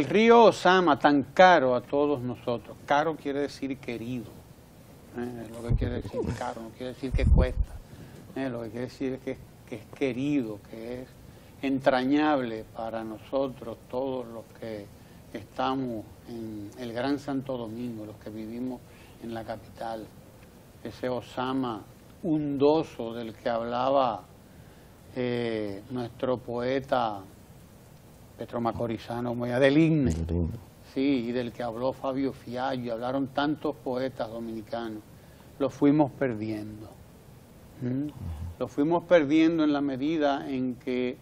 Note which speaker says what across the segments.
Speaker 1: el río Osama, tan caro a todos nosotros. Caro quiere decir querido. Eh, lo que quiere decir caro, no quiere decir que cuesta. Eh, lo que quiere decir es que, es querido, que es entrañable para nosotros, todos los que estamos en el Gran Santo Domingo, los que vivimos en la capital. Ese Osama hundoso del que hablaba eh, nuestro poeta Petro Macorizano muy adeligne, sí, y del que habló Fabio Fiallo, hablaron tantos poetas dominicanos, lo fuimos perdiendo. Lo fuimos perdiendo en la medida en que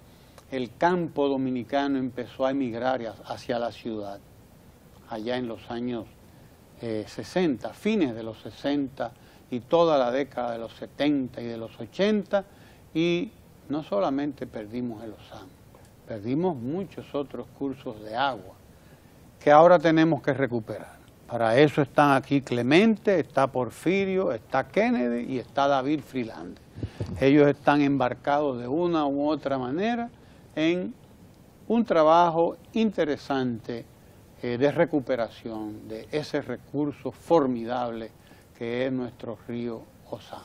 Speaker 1: el campo dominicano empezó a emigrar hacia la ciudad, allá en los años 60, eh, fines de los 60 y toda la década de los 70 y de los 80, y no solamente perdimos el Osama, Perdimos muchos otros cursos de agua que ahora tenemos que recuperar. Para eso están aquí Clemente, está Porfirio, está Kennedy y está David Freeland. Ellos están embarcados de una u otra manera en un trabajo interesante eh, de recuperación de ese recurso formidable que es nuestro río Osama.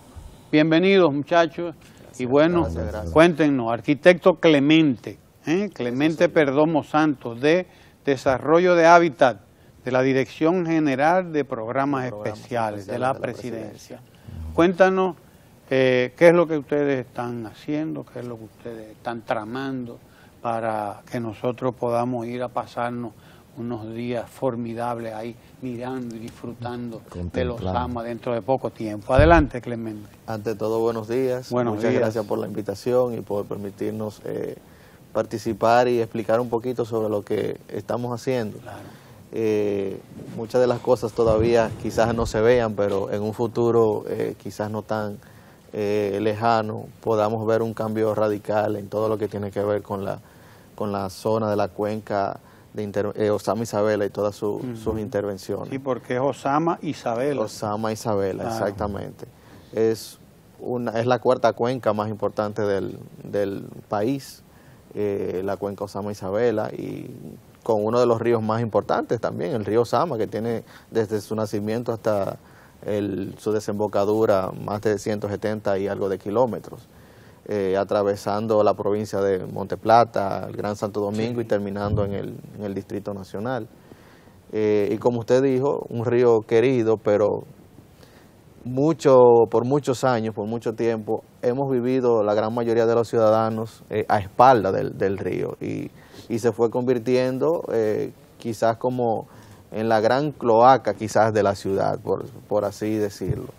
Speaker 1: Bienvenidos muchachos y bueno, cuéntenos, arquitecto Clemente, ¿eh? Clemente Perdomo Santos, de Desarrollo de Hábitat, de la Dirección General de Programas, Especiales, de la, Presidencia. Cuéntanos eh, qué es lo que ustedes están haciendo, qué es lo que ustedes están tramando para que nosotros podamos ir a pasarnos unos días formidables ahí mirando y disfrutando de los ama
Speaker 2: dentro de poco tiempo. Adelante, Clemente. Ante todo, buenos días. Buenos Muchas gracias por la invitación y por permitirnos eh, participar y explicar un poquito sobre lo que estamos haciendo. Eh, muchas de las cosas todavía quizás no se vean, pero en un futuro eh, quizás no tan eh, lejano podamos ver un cambio radical en todo lo que tiene que ver con la, con la zona de la cuenca de Osama Isabela y todas sus intervenciones. Sí, porque es Osama Isabela. Osama Isabela, exactamente. Es, una, es la cuarta cuenca más importante del, del país eh, la cuenca Osama Isabela y con uno de los ríos más importantes también, el río Sama, que tiene desde su nacimiento hasta su desembocadura más de 170 y algo de kilómetros, eh, atravesando la provincia de plata el Gran Santo Domingo y terminando en el, en el Distrito Nacional. Eh, y como usted dijo, un río querido, pero mucho, por muchos años, por mucho tiempo, hemos vivido la gran mayoría de los ciudadanos eh, a espalda del, del río y, se fue convirtiendo eh, quizás como en la gran cloaca quizás de la ciudad, por, así decirlo.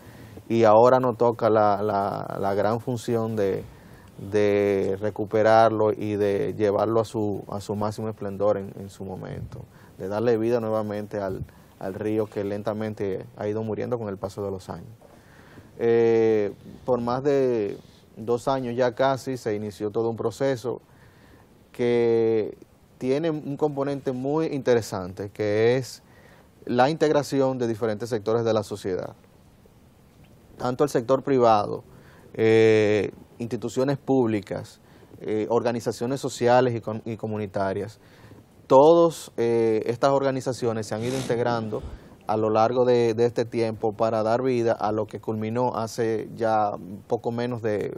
Speaker 2: Y ahora nos toca la, la, la gran función de, recuperarlo y de llevarlo a su, a su máximo esplendor en, en su momento, de darle vida nuevamente al, al río que lentamente ha ido muriendo con el paso de los años. Eh, por más de dos años ya casi se inició todo un proceso que tiene un componente muy interesante, que es la integración de diferentes sectores de la sociedad. Tanto el sector privado, eh, instituciones públicas, eh, organizaciones sociales y comunitarias, todas eh, estas organizaciones se han ido integrando a lo largo de, este tiempo para dar vida a lo que culminó hace ya poco menos de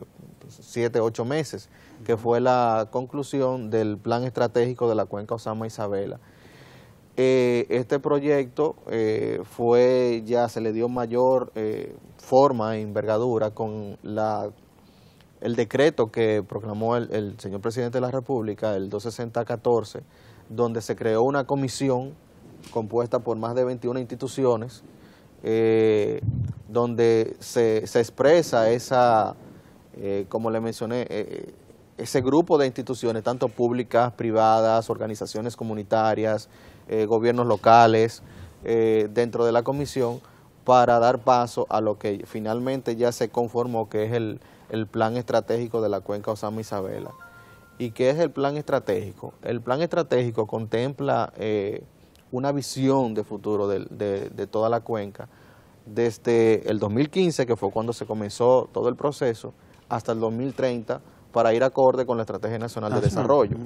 Speaker 2: siete, ocho meses, que fue la conclusión del plan estratégico de la cuenca Osama Isabela. Eh, este proyecto eh, fue, ya se le dio mayor forma e envergadura con el decreto que proclamó el, señor presidente de la República, el 260 donde se creó una comisión compuesta por más de 21 instituciones, eh, donde se, expresa esa, eh, como le mencioné, eh, ese grupo de instituciones, tanto públicas, privadas, organizaciones comunitarias, gobiernos locales, dentro de la comisión, para dar paso a lo que finalmente ya se conformó, que es el, el plan estratégico de la cuenca Osama Isabela y qué es el plan estratégico. El plan estratégico contempla eh, una visión de futuro de, toda la cuenca desde el 2015, que fue cuando se comenzó todo el proceso, hasta el 2030 para ir acorde con la Estrategia Nacional de Desarrollo.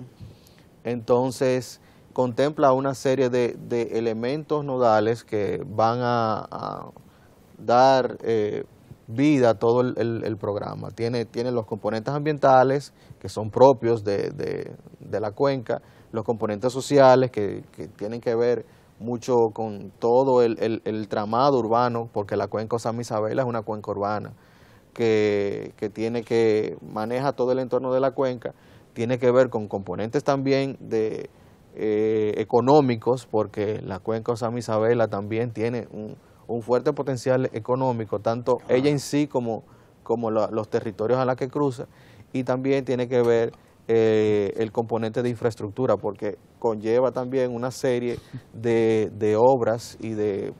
Speaker 2: Entonces, contempla una serie de, elementos nodales que van a, dar eh, vida todo el, programa. Tiene, los componentes ambientales que son propios de, la cuenca, los componentes sociales que, tienen que ver mucho con todo el, el tramado urbano, porque la cuenca San Isabela es una cuenca urbana que, que, tiene que maneja todo el entorno de la cuenca, tiene que ver con componentes también de eh, económicos, porque la cuenca San Isabela también tiene un, un fuerte potencial económico, tanto ella en sí como, los territorios a los que cruza, y también tiene que ver eh, el componente de infraestructura, porque conlleva también una serie de, obras y de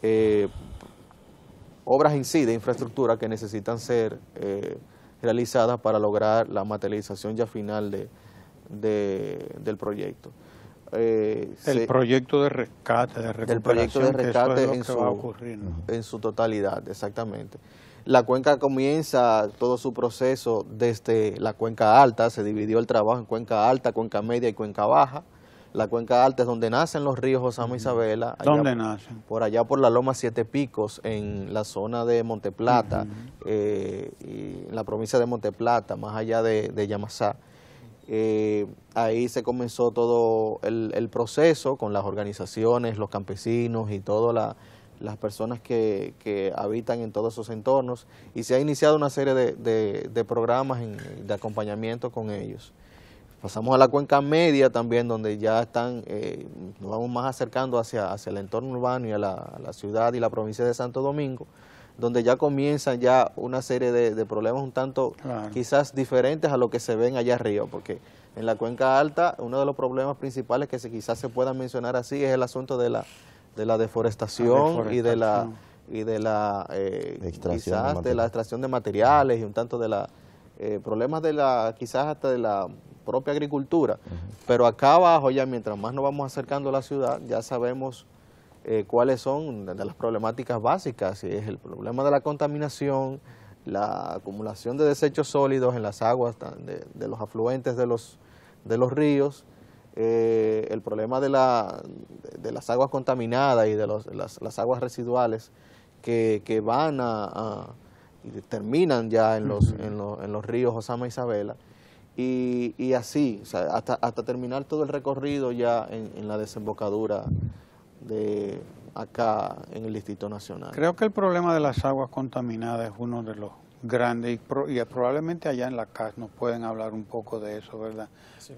Speaker 2: eh, obras en sí de infraestructura que necesitan ser eh, realizadas para lograr la materialización ya final del proyecto. Eh, el proyecto
Speaker 1: de rescate, de recuperación, proyecto de rescate en, su,
Speaker 2: en su totalidad, exactamente. La cuenca comienza todo su proceso desde la cuenca alta, se dividió el trabajo en cuenca alta, cuenca media y cuenca baja. La cuenca alta es donde nacen los ríos Osama Isabela. ¿Dónde nacen? Por allá por la Loma Siete Picos, en la zona de Monteplata, eh, en la provincia de Monteplata, más allá de, de Yamasá. Eh, ahí se comenzó todo el, proceso con las organizaciones, los campesinos y todas las personas que, habitan en todos esos entornos y se ha iniciado una serie de, programas de acompañamiento con ellos. Pasamos a la cuenca media también, donde ya están, eh, nos vamos más acercando hacia, el entorno urbano y a la ciudad y la provincia de Santo Domingo, donde ya comienzan ya una serie de, problemas un tanto quizás diferentes a lo que se ven allá arriba, porque en la cuenca alta uno de los problemas principales que se, quizás se pueda mencionar así es el asunto de la, de la deforestación, y de la y de la de, la eh, extracción de materiales y un tanto de la eh, problemas de la quizás hasta de la propia agricultura, pero acá abajo ya mientras más nos vamos acercando a la ciudad ya sabemos eh, cuáles son de las problemáticas básicas, si es el problema de la contaminación, la acumulación de desechos sólidos en las aguas de, los afluentes de los, ríos, eh, el problema de, las aguas contaminadas y de las, aguas residuales que, van a, y terminan ya en los, en, los en los ríos Osama e Isabela, y, así, hasta, hasta terminar todo el recorrido ya en la desembocadura de acá en el Distrito Nacional. Creo
Speaker 1: que el problema de las aguas contaminadas es uno de los
Speaker 2: grandes y, probablemente allá en la
Speaker 1: CAS nos pueden hablar un poco de eso, ¿verdad?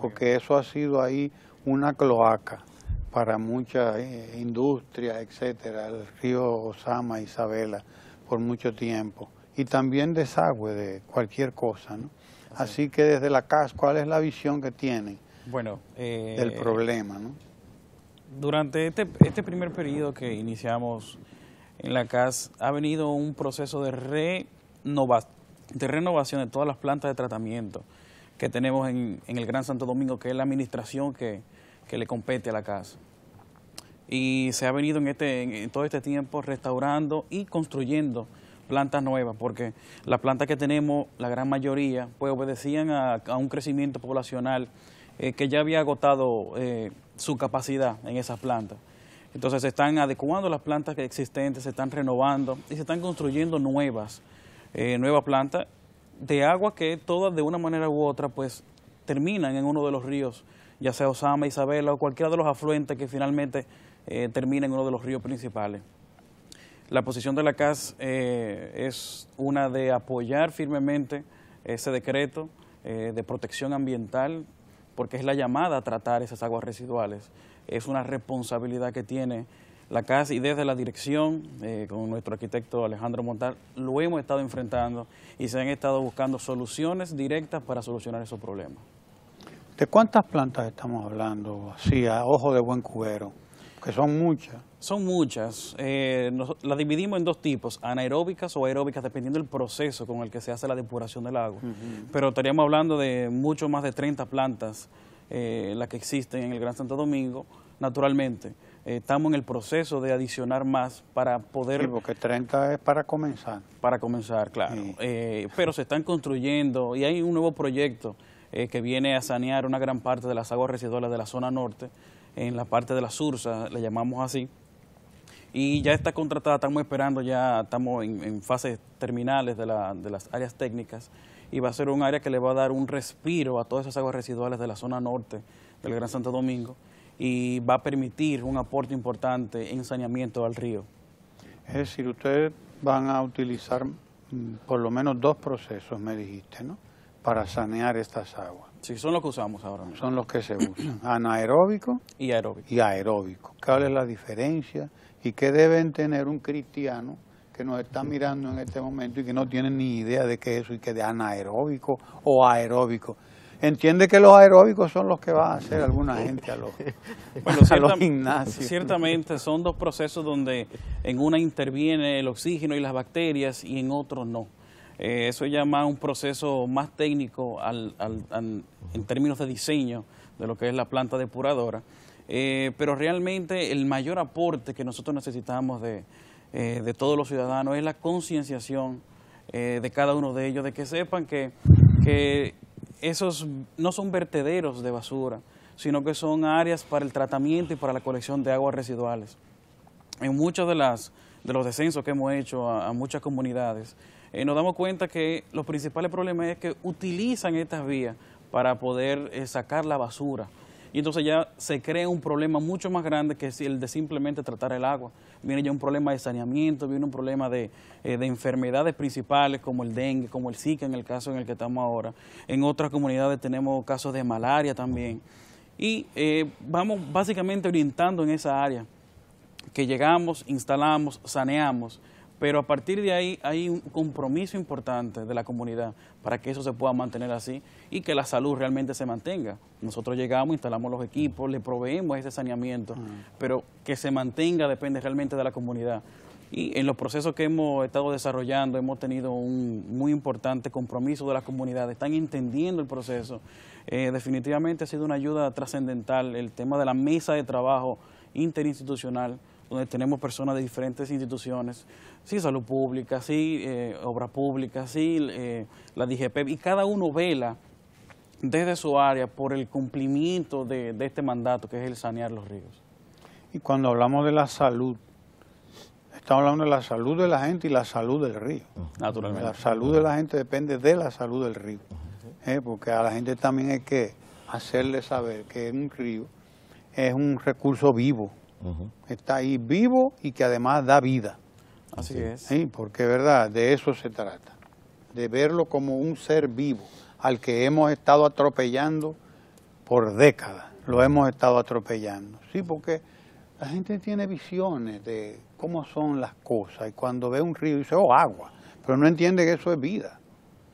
Speaker 1: Porque eso ha sido ahí una cloaca para muchas eh, industrias, etcétera, el río Osama, Isabela, por mucho tiempo. Y también desagüe de cualquier cosa, ¿no? Así, que desde la CAS, ¿cuál es la visión que tienen bueno,
Speaker 3: eh, del problema, no? Durante este, este, primer periodo que iniciamos en la CAS ha venido un proceso de, renova, renovación de todas las plantas de tratamiento que tenemos en, el Gran Santo Domingo, que es la administración que, le compete a la CAS. Y se ha venido este, en, todo este tiempo restaurando y construyendo plantas nuevas, porque las plantas que tenemos, la gran mayoría, pues obedecían a, a un crecimiento poblacional eh, que ya había agotado eh, su capacidad en esas plantas. Entonces se están adecuando las plantas existentes, se están renovando y se están construyendo nuevas, eh, nuevas plantas de agua que todas de una manera u otra pues terminan en uno de los ríos, ya sea Osama, Isabela o cualquiera de los afluentes que finalmente terminan en uno de los ríos principales. La posición de la CAS es una de apoyar firmemente ese decreto de protección ambiental porque es la llamada a tratar esas aguas residuales. Es una responsabilidad que tiene la casa y desde la dirección, eh, con nuestro arquitecto Alejandro Montal, lo hemos estado enfrentando y se han estado buscando soluciones directas para solucionar esos problemas.
Speaker 1: ¿De cuántas plantas estamos hablando, así, a
Speaker 3: ojo de buen cubero? Que son muchas. Son muchas. Eh, las dividimos en dos tipos, anaeróbicas o aeróbicas, dependiendo del proceso con el que se hace la depuración del agua. Pero estaríamos hablando de mucho más de 30 plantas, eh, las que existen en el Gran Santo Domingo, naturalmente. Eh, estamos en el proceso de adicionar más para poder... Sí, porque 30 es para comenzar. Para comenzar, claro. Eh, pero se están construyendo y hay un nuevo proyecto que viene a sanear una gran parte de las aguas residuales de la zona norte, en la parte de la Sursa, le llamamos así, y ya está contratada, estamos esperando, ya estamos en, fases terminales de, de, las áreas técnicas y va a ser un área que le va a dar un respiro a todas esas aguas residuales de la zona norte del Gran Santo Domingo y va a permitir un aporte importante en saneamiento al río. Es decir,
Speaker 1: ustedes van a utilizar mm, por lo menos dos procesos, me dijiste, ¿no? Para sanear estas aguas. Sí, son los que usamos ahora Son los que se usan, anaeróbico y aeróbico. y aeróbico. ¿Cuál es la diferencia y qué deben tener un cristiano que nos está mirando en este momento y que no tiene ni idea de qué es eso y que de anaeróbico o aeróbico? Entiende que los aeróbicos son los que va a hacer alguna gente a los,
Speaker 3: gimnasios. Ciertamente son dos procesos donde en una interviene el oxígeno y las bacterias y en otro no. Eh, eso llama un proceso más técnico en términos de diseño de lo que es la planta depuradora. Eh, pero realmente el mayor aporte que nosotros necesitamos de, eh, todos los ciudadanos es la concienciación de cada uno de ellos, de que sepan que, esos no son vertederos de basura, sino que son áreas para el tratamiento y para la colección de aguas residuales. En muchos de, de los descensos que hemos hecho a muchas comunidades, eh, nos damos cuenta que los principales problemas es que utilizan estas vías para poder eh, sacar la basura. Y entonces ya se crea un problema mucho más grande que el de simplemente tratar el agua. Viene ya un problema de saneamiento, viene un problema eh, de, enfermedades principales como el dengue, como el Zika en el caso en el que estamos ahora. En otras comunidades tenemos casos de malaria también. Y vamos básicamente orientando en esa área que llegamos, instalamos, saneamos pero a partir de ahí hay un compromiso importante de la comunidad para que eso se pueda mantener así y que la salud realmente se mantenga. Nosotros llegamos, instalamos los equipos, le proveemos ese saneamiento, pero que se mantenga depende realmente de la comunidad. Y en los procesos que hemos estado desarrollando hemos tenido un muy importante compromiso de la comunidad. están entendiendo el proceso. Eh, definitivamente ha sido una ayuda trascendental el tema de la mesa de trabajo interinstitucional donde tenemos personas de diferentes instituciones, sí, salud pública, sí, obras eh, obra pública, sí, eh, la DGP, y cada uno vela desde su área por el cumplimiento de, este mandato que es el sanear los ríos. Y cuando hablamos de la salud, estamos hablando de la salud de
Speaker 1: la gente y la salud del río. Naturalmente. La salud de la gente depende de la salud del río. Eh, porque a la gente también hay que hacerle saber que un río es un recurso vivo, está ahí vivo y que además da vida. Así es. Porque, ¿verdad? De eso se trata, de verlo como un ser vivo al que hemos estado atropellando por décadas, lo hemos estado atropellando. Sí, porque la gente tiene visiones de cómo son las cosas y cuando ve un río dice, oh, agua, pero no entiende que eso es vida.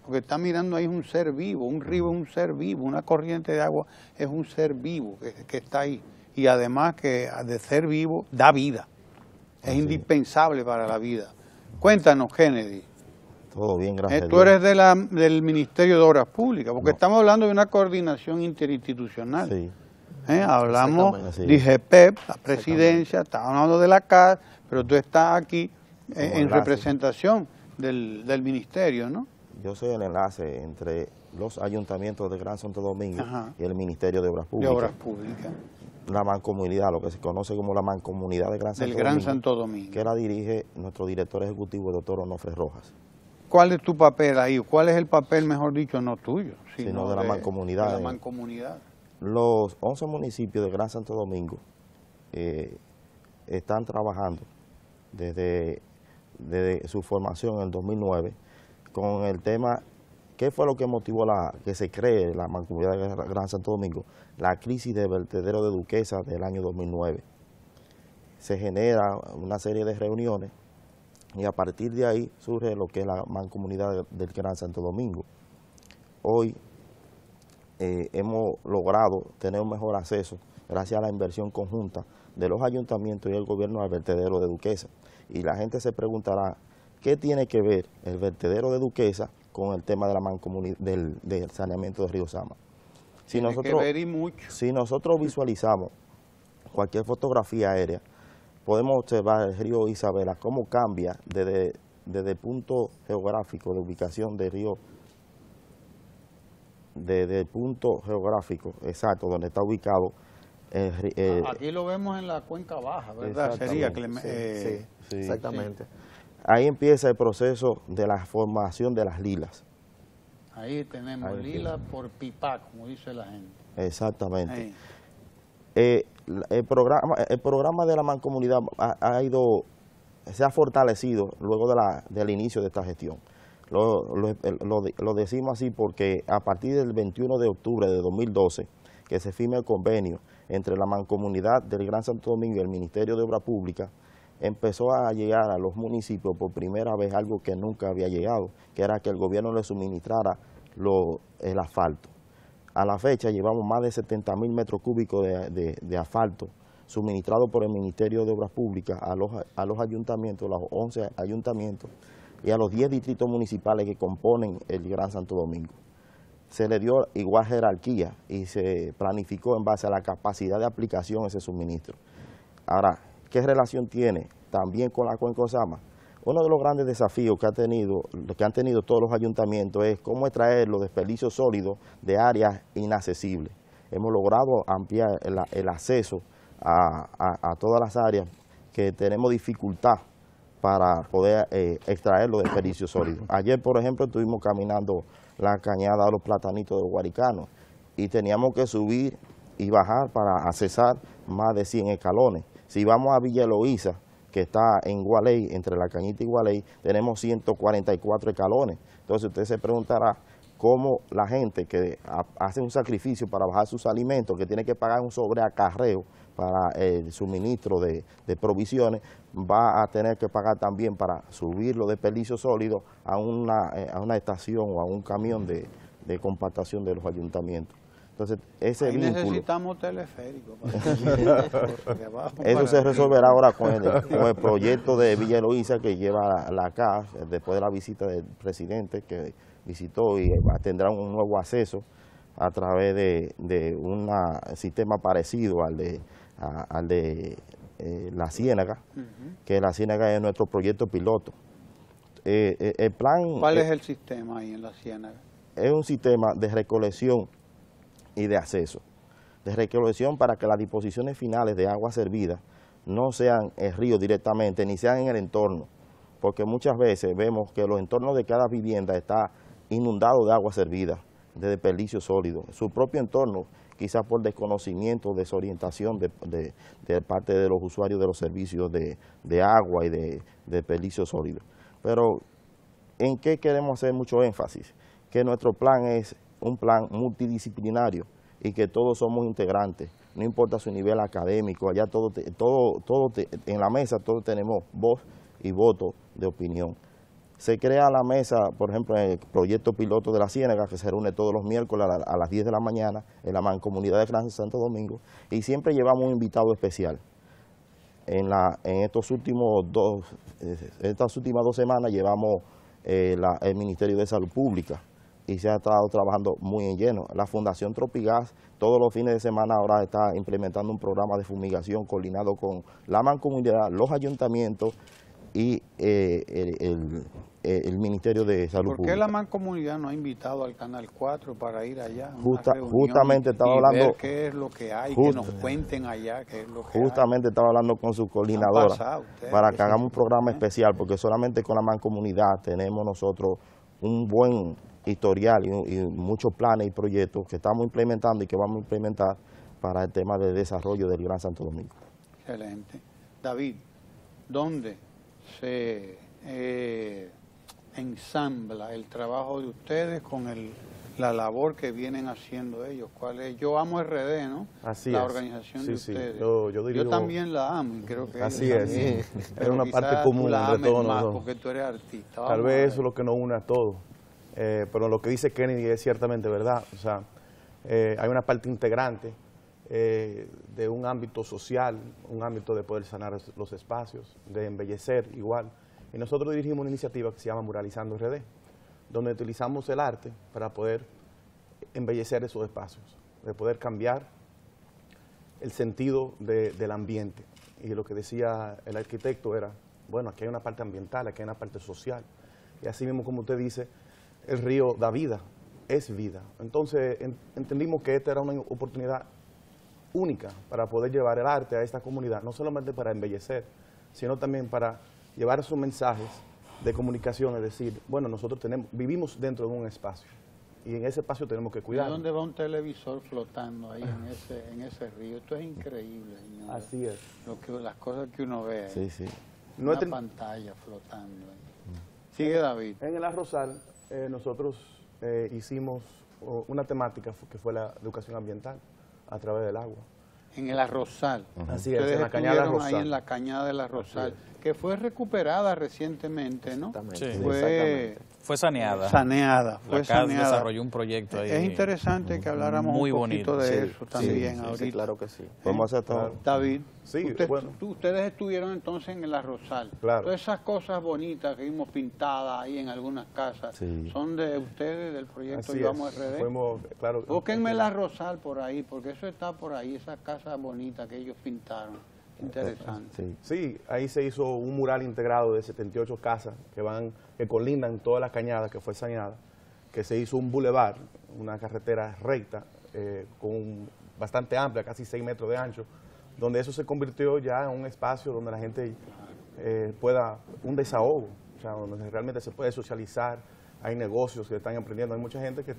Speaker 1: Porque está mirando ahí es un ser vivo, un río es un ser vivo, una corriente de agua es un ser vivo que está ahí y además que ah, de ser vivo da vida. Es indispensable para la vida. Cuéntanos, Kennedy.
Speaker 4: Todo bien, gracias. Eh, tú eres
Speaker 1: de la, del Ministerio de Obras Públicas, porque estamos hablando de una coordinación interinstitucional. Sí. Eh, hablamos de IGPEP, la presidencia, estamos hablando de la CAD, pero tú estás aquí eh, en representación
Speaker 4: del, ministerio, ¿no? Yo soy el enlace entre los ayuntamientos de Gran Santo Domingo y el Ministerio De Obras Públicas la mancomunidad, lo que se conoce como la mancomunidad de Gran Santo, Gran Domingo, Santo Domingo, que la dirige nuestro director ejecutivo, el doctor Onofre Rojas. ¿Cuál es tu papel ahí? ¿Cuál es el papel, mejor dicho, no tuyo? Sino, de, la mancomunidad. la
Speaker 1: mancomunidad.
Speaker 4: Los 11 municipios de Gran Santo Domingo eh, están trabajando desde, desde su formación en 2009 con el tema ¿Qué fue lo que motivó que se cree la mancomunidad del Gran Santo Domingo? La crisis del vertedero de Duquesa del año 2009. Se genera una serie de reuniones y a partir de ahí surge lo que es la mancomunidad del Gran Santo Domingo. Hoy eh, hemos logrado tener un mejor acceso gracias a la inversión conjunta de los ayuntamientos y el gobierno al vertedero de Duquesa. Y la gente se preguntará, ¿qué tiene que ver el vertedero de Duquesa con el tema de la del, saneamiento de Río Sama. Si nosotros, si nosotros visualizamos cualquier fotografía aérea, podemos observar el río Isabela, cómo cambia desde, desde el punto geográfico de ubicación del río, desde el punto geográfico exacto donde está ubicado eh,
Speaker 1: Aquí lo vemos en la cuenca baja, ¿verdad? Sería eh, sí, Exactamente.
Speaker 4: Ahí empieza el proceso de la formación de las lilas.
Speaker 1: Ahí tenemos lila por pipa, como dice la gente.
Speaker 4: Exactamente. Eh, el, programa, de la mancomunidad ha, ido, se ha fortalecido luego del inicio de esta gestión. Lo, lo, decimos así porque a partir del 21 de octubre de 2012, que se firma el convenio entre la Mancomunidad del Gran Santo Domingo y el Ministerio de Obras Públicas, empezó a llegar a los municipios por primera vez algo que nunca había llegado, que era que el gobierno le suministrara el asfalto. A la fecha llevamos más de 70 mil metros cúbicos de, asfalto suministrado por el Ministerio de Obras Públicas a los, a los ayuntamientos, los 11 ayuntamientos y a los 10 distritos municipales que componen el Gran Santo Domingo. Se le dio igual jerarquía y se planificó en base a la capacidad de aplicación ese suministro. Ahora, ¿Qué relación tiene también con la Cuenca Uno de los grandes desafíos que, ha tenido, que han tenido todos los ayuntamientos es cómo extraer los desperdicios sólidos de áreas inaccesibles. Hemos logrado ampliar el, acceso a, todas las áreas que tenemos dificultad para poder eh, extraer los desperdicios sólidos. Ayer, por ejemplo, estuvimos caminando la cañada a los platanitos de Guaricano y teníamos que subir y bajar para accesar más de 100 escalones. Si vamos a Villa Eloísa, que está en Gualey, entre la Cañita y Gualey, tenemos 144 escalones. Entonces usted se preguntará cómo la gente que hace un sacrificio para bajar sus alimentos, que tiene que pagar un sobreacarreo para el suministro de, provisiones, va a tener que pagar también para subirlo de desperdicios sólido eh, a una, estación o a un camión de, de compactación de los ayuntamientos. Entonces, ese necesitamos
Speaker 1: teleférico. Para Eso se resolverá ahora con el, proyecto
Speaker 4: de Villa Eloísa que lleva la, CAF, después de la visita del presidente que visitó y eh, tendrá un nuevo acceso a través de, un sistema parecido al de, al de eh, La Ciénaga, que La Ciénaga es nuestro proyecto piloto. Eh, el plan... ¿Cuál es
Speaker 1: el sistema ahí en La Ciénaga?
Speaker 4: Es un sistema de recolección y de acceso, de recolección para que las disposiciones finales de agua servida no sean en río directamente, ni sean en el entorno, porque muchas veces vemos que los entornos de cada vivienda está inundado de agua servida, de desperdicio sólido, su propio entorno, quizás por desconocimiento, desorientación de, parte de los usuarios de los servicios de, de agua y de, desperdicio sólido. Pero, ¿en qué queremos hacer mucho énfasis? Que nuestro plan es un plan multidisciplinario y que todos somos integrantes, no importa su nivel académico, allá todo, todo, en la mesa todos tenemos voz y voto de opinión. Se crea la mesa, por ejemplo, en el proyecto piloto de la Ciénaga, que se reúne todos los miércoles a, las 10 de la mañana en la Mancomunidad de Francia Santo Domingo, y siempre llevamos un invitado especial. En, estos últimos eh, estas últimas dos semanas llevamos eh, el Ministerio de Salud Pública, y se ha estado trabajando muy en lleno. La Fundación Tropigas todos los fines de semana ahora está implementando un programa de fumigación coordinado con la mancomunidad, los ayuntamientos y eh, el, Ministerio de Salud Pública. ¿Por qué la
Speaker 1: mancomunidad no ha invitado al Canal 4 para ir allá? justamente estaba hablando... qué es lo que hay, que nos cuenten allá qué es lo
Speaker 4: que Justamente estaba hablando con su coordinadora para que hagamos un programa especial, porque solamente con la mancomunidad tenemos nosotros un buen historial y, muchos planes y proyectos que estamos implementando y que vamos a implementar para el tema de desarrollo de Gran Santo Domingo.
Speaker 1: Excelente. David, ¿dónde se eh, ensambla el trabajo de ustedes con el, la labor que vienen haciendo ellos? ¿Cuál es? Yo amo RD, ¿no? Así la organización de ustedes.
Speaker 5: Yo, también
Speaker 1: la amo creo que Así es. una parte común de todos nosotros. Tal vez eso
Speaker 5: es lo que nos une a todos eh, pero lo que dice Kennedy es ciertamente verdad. O sea, eh, hay una parte integrante eh, de un ámbito social, un ámbito de poder sanar los espacios, de embellecer igual. Y nosotros dirigimos una iniciativa que se llama Muralizando RD, donde utilizamos el arte para poder embellecer esos espacios, de poder cambiar el sentido del ambiente. Y lo que decía el arquitecto era, bueno, aquí hay una parte ambiental, aquí hay una parte social. Y así mismo como usted dice, el río da vida, es vida. Entonces entendimos que esta era una oportunidad única para poder llevar el arte a esta comunidad, no solamente para embellecer, sino también para llevar sus mensajes de comunicación, es decir, bueno, nosotros tenemos, vivimos dentro de un espacio y en ese espacio tenemos que
Speaker 4: cuidar. dónde
Speaker 1: va un televisor flotando ahí en ese, en ese río? Esto es increíble, señor. Así es. Lo que, las cosas que uno ve. Sí, sí. Una pantalla flotando.
Speaker 5: Sigue David. En el arrozal eh, nosotros eh, hicimos una temática que fue la educación ambiental a través del agua.
Speaker 1: En el arrozal. Así es, en la cañada la cañada del arrozal, que fue recuperada recientemente, ¿no? Fue, fue saneada. Saneada. Fue saneada. desarrolló un proyecto ahí. Es interesante que habláramos un poquito de eso también ahorita. claro que sí. ¿Eh? Vamos a todo.
Speaker 3: David,
Speaker 5: bueno.
Speaker 1: ustedes estuvieron entonces en La Rosal. Claro. Todas esas cosas bonitas que vimos pintadas ahí en algunas casas, ¿son de ustedes, del proyecto Así Llevamos RD? Fuimos, claro. Búsquenme La Rosal por ahí, porque eso está por ahí, esas casas bonitas que ellos pintaron.
Speaker 5: Interesante. Sí. ahí se hizo un mural integrado de 78 casas que van que colindan todas las cañadas que fue sañada que se hizo un bulevar, una carretera recta, eh, con bastante amplia, casi 6 metros de ancho, donde eso se convirtió ya en un espacio donde la gente eh, pueda, un desahogo, donde realmente se puede socializar, hay negocios que están emprendiendo, hay mucha gente que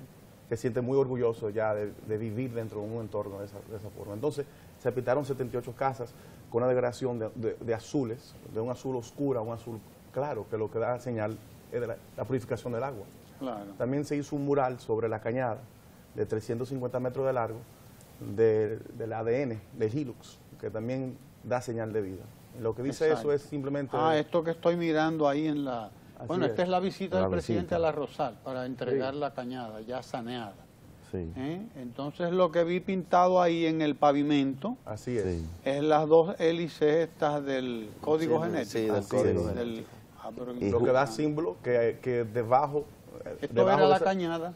Speaker 5: se siente muy orgulloso ya de, vivir dentro de un entorno de esa, de esa forma. Entonces, se pintaron 78 casas, con una degradación de, azules, de un azul oscuro a un azul claro, que lo que da señal es de la, purificación del agua. También se hizo un mural sobre la cañada de 350 metros de largo del ADN, de Hilux, que también da señal de vida. Lo que dice eso es simplemente... Ah, esto que estoy mirando ahí en la... bueno, esta es la visita del presidente
Speaker 1: a la Rosal para entregar la cañada ya saneada. ¿Eh? Entonces lo que vi pintado ahí en el pavimento Así es. es las
Speaker 5: dos hélices estas del código genético. Sí, ah, lo que da símbolo que, que debajo... Eh, Esto debajo era la cañada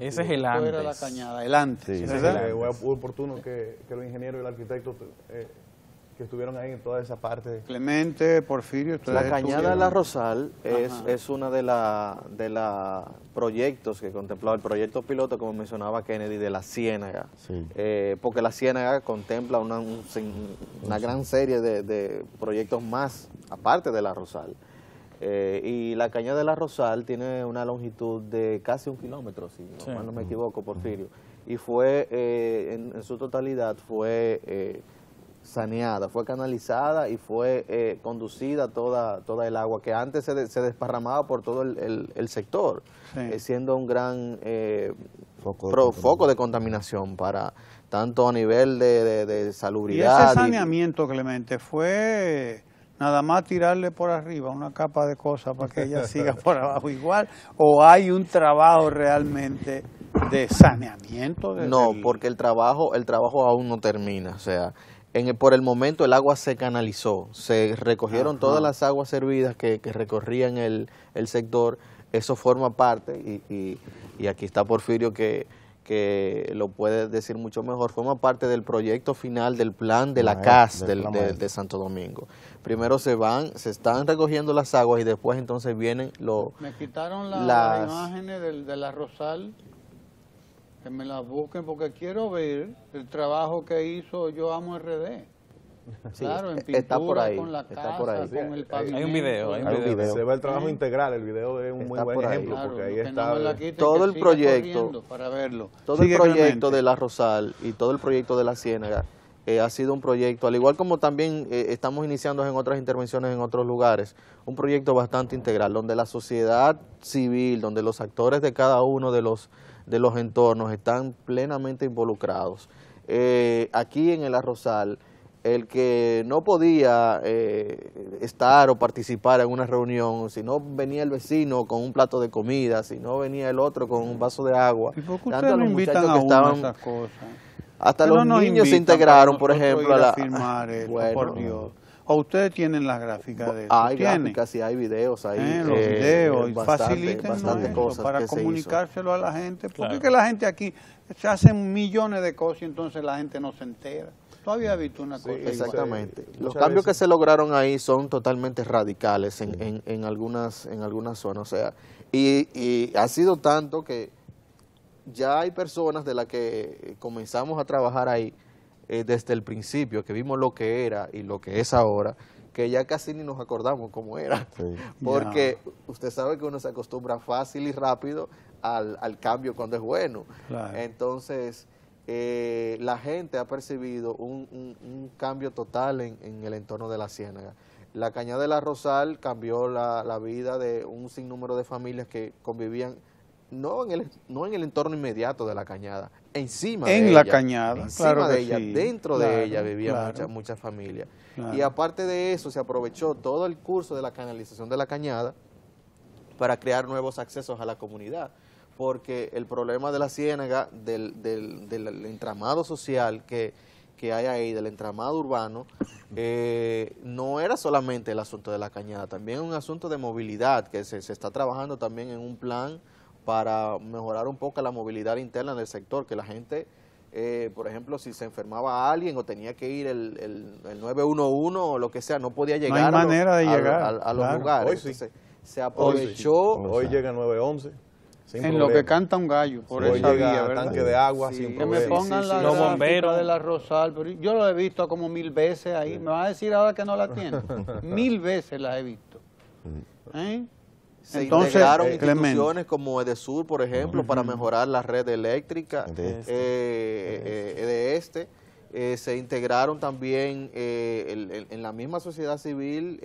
Speaker 5: Ese es el antes. Esto era la cañada, el antes. Es oportuno que, que, los ingenieros y el arquitecto... Eh, que estuvieron ahí en toda esa parte.
Speaker 1: Clemente, Porfirio,
Speaker 2: La Cañada de la Rosal es, es uno de los de proyectos que contemplaba el proyecto piloto, como mencionaba Kennedy, de la Ciénaga. Eh, porque la Ciénaga contempla una, una gran serie de, proyectos más, aparte de la Rosal. Eh, y la Cañada de la Rosal tiene una longitud de casi un kilómetro, si no, me mm. equivoco, Porfirio. Mm. Y fue, eh, en, su totalidad, fue saneada, fue canalizada y fue eh, conducida toda, toda el agua que antes se, desparramaba por todo el, sector, eh, siendo un gran eh, foco, de contaminación para tanto a nivel de, salubridad. ¿Y ese
Speaker 1: saneamiento, Clemente, fue nada más tirarle por arriba una capa de cosas
Speaker 2: para que ella siga por abajo igual? ¿O hay un trabajo realmente de saneamiento? no, porque el trabajo, el trabajo aún no termina, o sea... En por el momento el agua se canalizó, se recogieron todas las aguas servidas que, recorrían el, el, sector, eso forma parte, y, aquí está Porfirio que, que lo puede decir mucho mejor, forma parte del proyecto final del plan de la CAS de, Santo Domingo. Primero se van, se están recogiendo las aguas y después entonces vienen los...
Speaker 1: Me quitaron las imágenes del, de la Rosal me la busquen porque quiero ver el trabajo que hizo Yo Amo RD.
Speaker 5: claro, en pintura, está por ahí, está por ahí. con el pavimento. Hay un video, Se ve el trabajo integral, el video es un muy buen ejemplo. porque ahí está... todo el proyecto, para verlo. todo el proyecto
Speaker 2: de La Rosal y todo el proyecto de La Ciénaga eh, ha sido un proyecto, al igual como también eh, estamos iniciando en otras intervenciones en otros lugares, un proyecto bastante integral, donde la sociedad civil, donde los actores de cada uno de los de los entornos están plenamente involucrados. Eh, aquí en el Arrozal, el que no podía eh, estar o participar en una reunión, si no venía el vecino con un plato de comida, si no venía el otro con un vaso de agua, Hasta los niños se integraron, por ejemplo, a la... firmar por Dios.
Speaker 1: ¿O ustedes tienen las gráficas de eso? Hay y
Speaker 2: hay videos ahí. Eh,
Speaker 1: los eh, videos, cosas para comunicárselo a la gente. Porque que la gente aquí se hacen millones de cosas y entonces la gente no se entera. Todavía ha visto una cosa? exactamente. Los
Speaker 2: cambios que se lograron ahí son totalmente radicales en, algunas, en algunas zonas. O sea, y, y ha sido tanto que ya hay personas de las que comenzamos a trabajar ahí eh, desde el principio, que vimos lo que era y lo que es ahora, que ya casi ni nos acordamos cómo era. Porque usted sabe que uno se acostumbra fácil y rápido al, cambio cuando es bueno. Entonces, eh, la gente ha percibido un, cambio total en, el entorno de la ciénaga. La cañada de la Rosal cambió la, la vida de un sinnúmero de familias que convivían no en el, no en el entorno inmediato de la cañada, encima en la cañada, encima de ella, dentro de ella vivía muchas mucha familias. Y aparte de eso, se aprovechó todo el curso de la canalización de la cañada para crear nuevos accesos a la comunidad, porque el problema de la ciénaga, del, del, entramado social que, que hay ahí, del entramado urbano, eh, no era solamente el asunto de la cañada, también un asunto de movilidad que se, se está trabajando también en un plan para mejorar un poco la movilidad interna del sector, que la gente, eh, por ejemplo, si se enfermaba alguien o tenía que ir el, el, 911 o lo que sea, no podía llegar no manera a, los, de llegar, a, los lugares. se aprovechó. Hoy, llega 911. en lo que
Speaker 1: canta un gallo, por eso esa tanque de agua, sí, Que me pongan la de la Rosal, yo lo he visto como mil veces ahí. ¿Me va a decir ahora que no la tiene? mil veces la he visto. ¿Eh?
Speaker 2: Se integraron eh, instituciones como EDESUR, por ejemplo, para mejorar la red eléctrica de este. Eh, eh, este. se integraron también en la misma sociedad civil,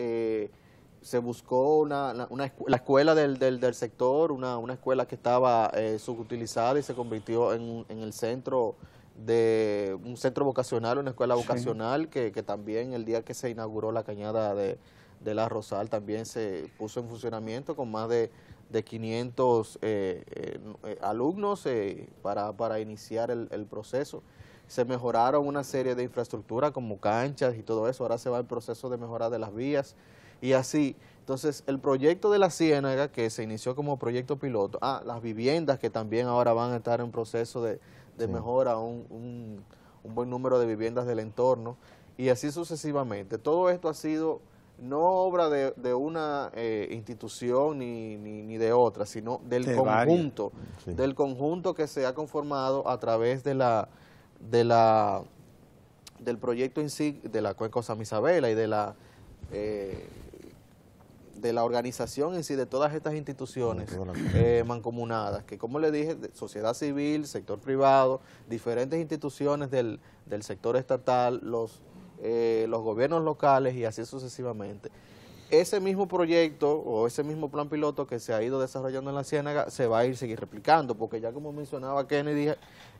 Speaker 2: se buscó una, la escuela del, del, sector, una, escuela que estaba subutilizada y se convirtió en, en, el centro de un centro vocacional, una escuela vocacional, que, que también el día que se inauguró la cañada de, de la Rosal también se puso en funcionamiento con más de, 500 eh, eh, eh, alumnos para, para, iniciar el, proceso. Se mejoraron una serie de infraestructuras como canchas y todo eso. Ahora se va el proceso de mejora de las vías y así. Entonces, el proyecto de la Ciénaga, que se inició como proyecto piloto, a ah, las viviendas que también ahora van a estar en proceso de, mejora, un, un, un buen número de viviendas del entorno, y así sucesivamente. Todo esto ha sido no obra de, una eh, institución ni, ni, de otra, sino del conjunto, del conjunto que se ha conformado a través de la, de la del proyecto en sí, de la Cuenca San y de la eh, de la organización en sí de todas estas instituciones eh, mancomunadas, que como le dije, sociedad civil, sector privado, diferentes instituciones del, del sector estatal, los eh, los gobiernos locales y así sucesivamente. Ese mismo proyecto o ese mismo plan piloto que se ha ido desarrollando en la Ciénaga se va a ir seguir replicando, porque ya como mencionaba Kennedy,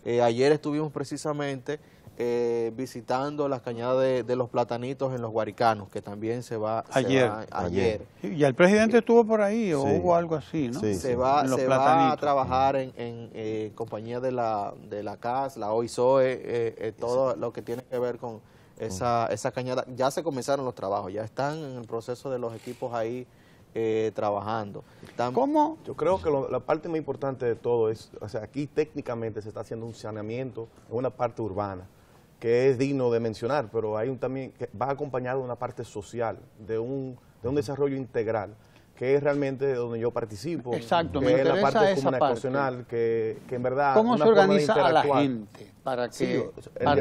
Speaker 2: eh, ayer estuvimos precisamente eh, visitando las cañadas de, los platanitos en los Guaricanos, que también se va ayer. ayer.
Speaker 1: Y el presidente eh, estuvo por ahí o hubo algo así, se va, se va a
Speaker 2: trabajar en, compañía de la, de la CAS, la OISOE, eh, todo lo que tiene que ver con, esa, esa cañada. Ya se comenzaron los trabajos, ya están en el proceso de los equipos ahí eh, trabajando. ¿Cómo? Yo creo que la parte más importante de todo es, o sea, aquí técnicamente se
Speaker 5: está haciendo un saneamiento en una parte urbana que es digno de mencionar, pero hay un también que va acompañado de una parte social, de un, de un desarrollo integral que es realmente donde yo participo. Exacto, que es la parte comunicacional, Que, en verdad... ¿Cómo se organiza a la gente para que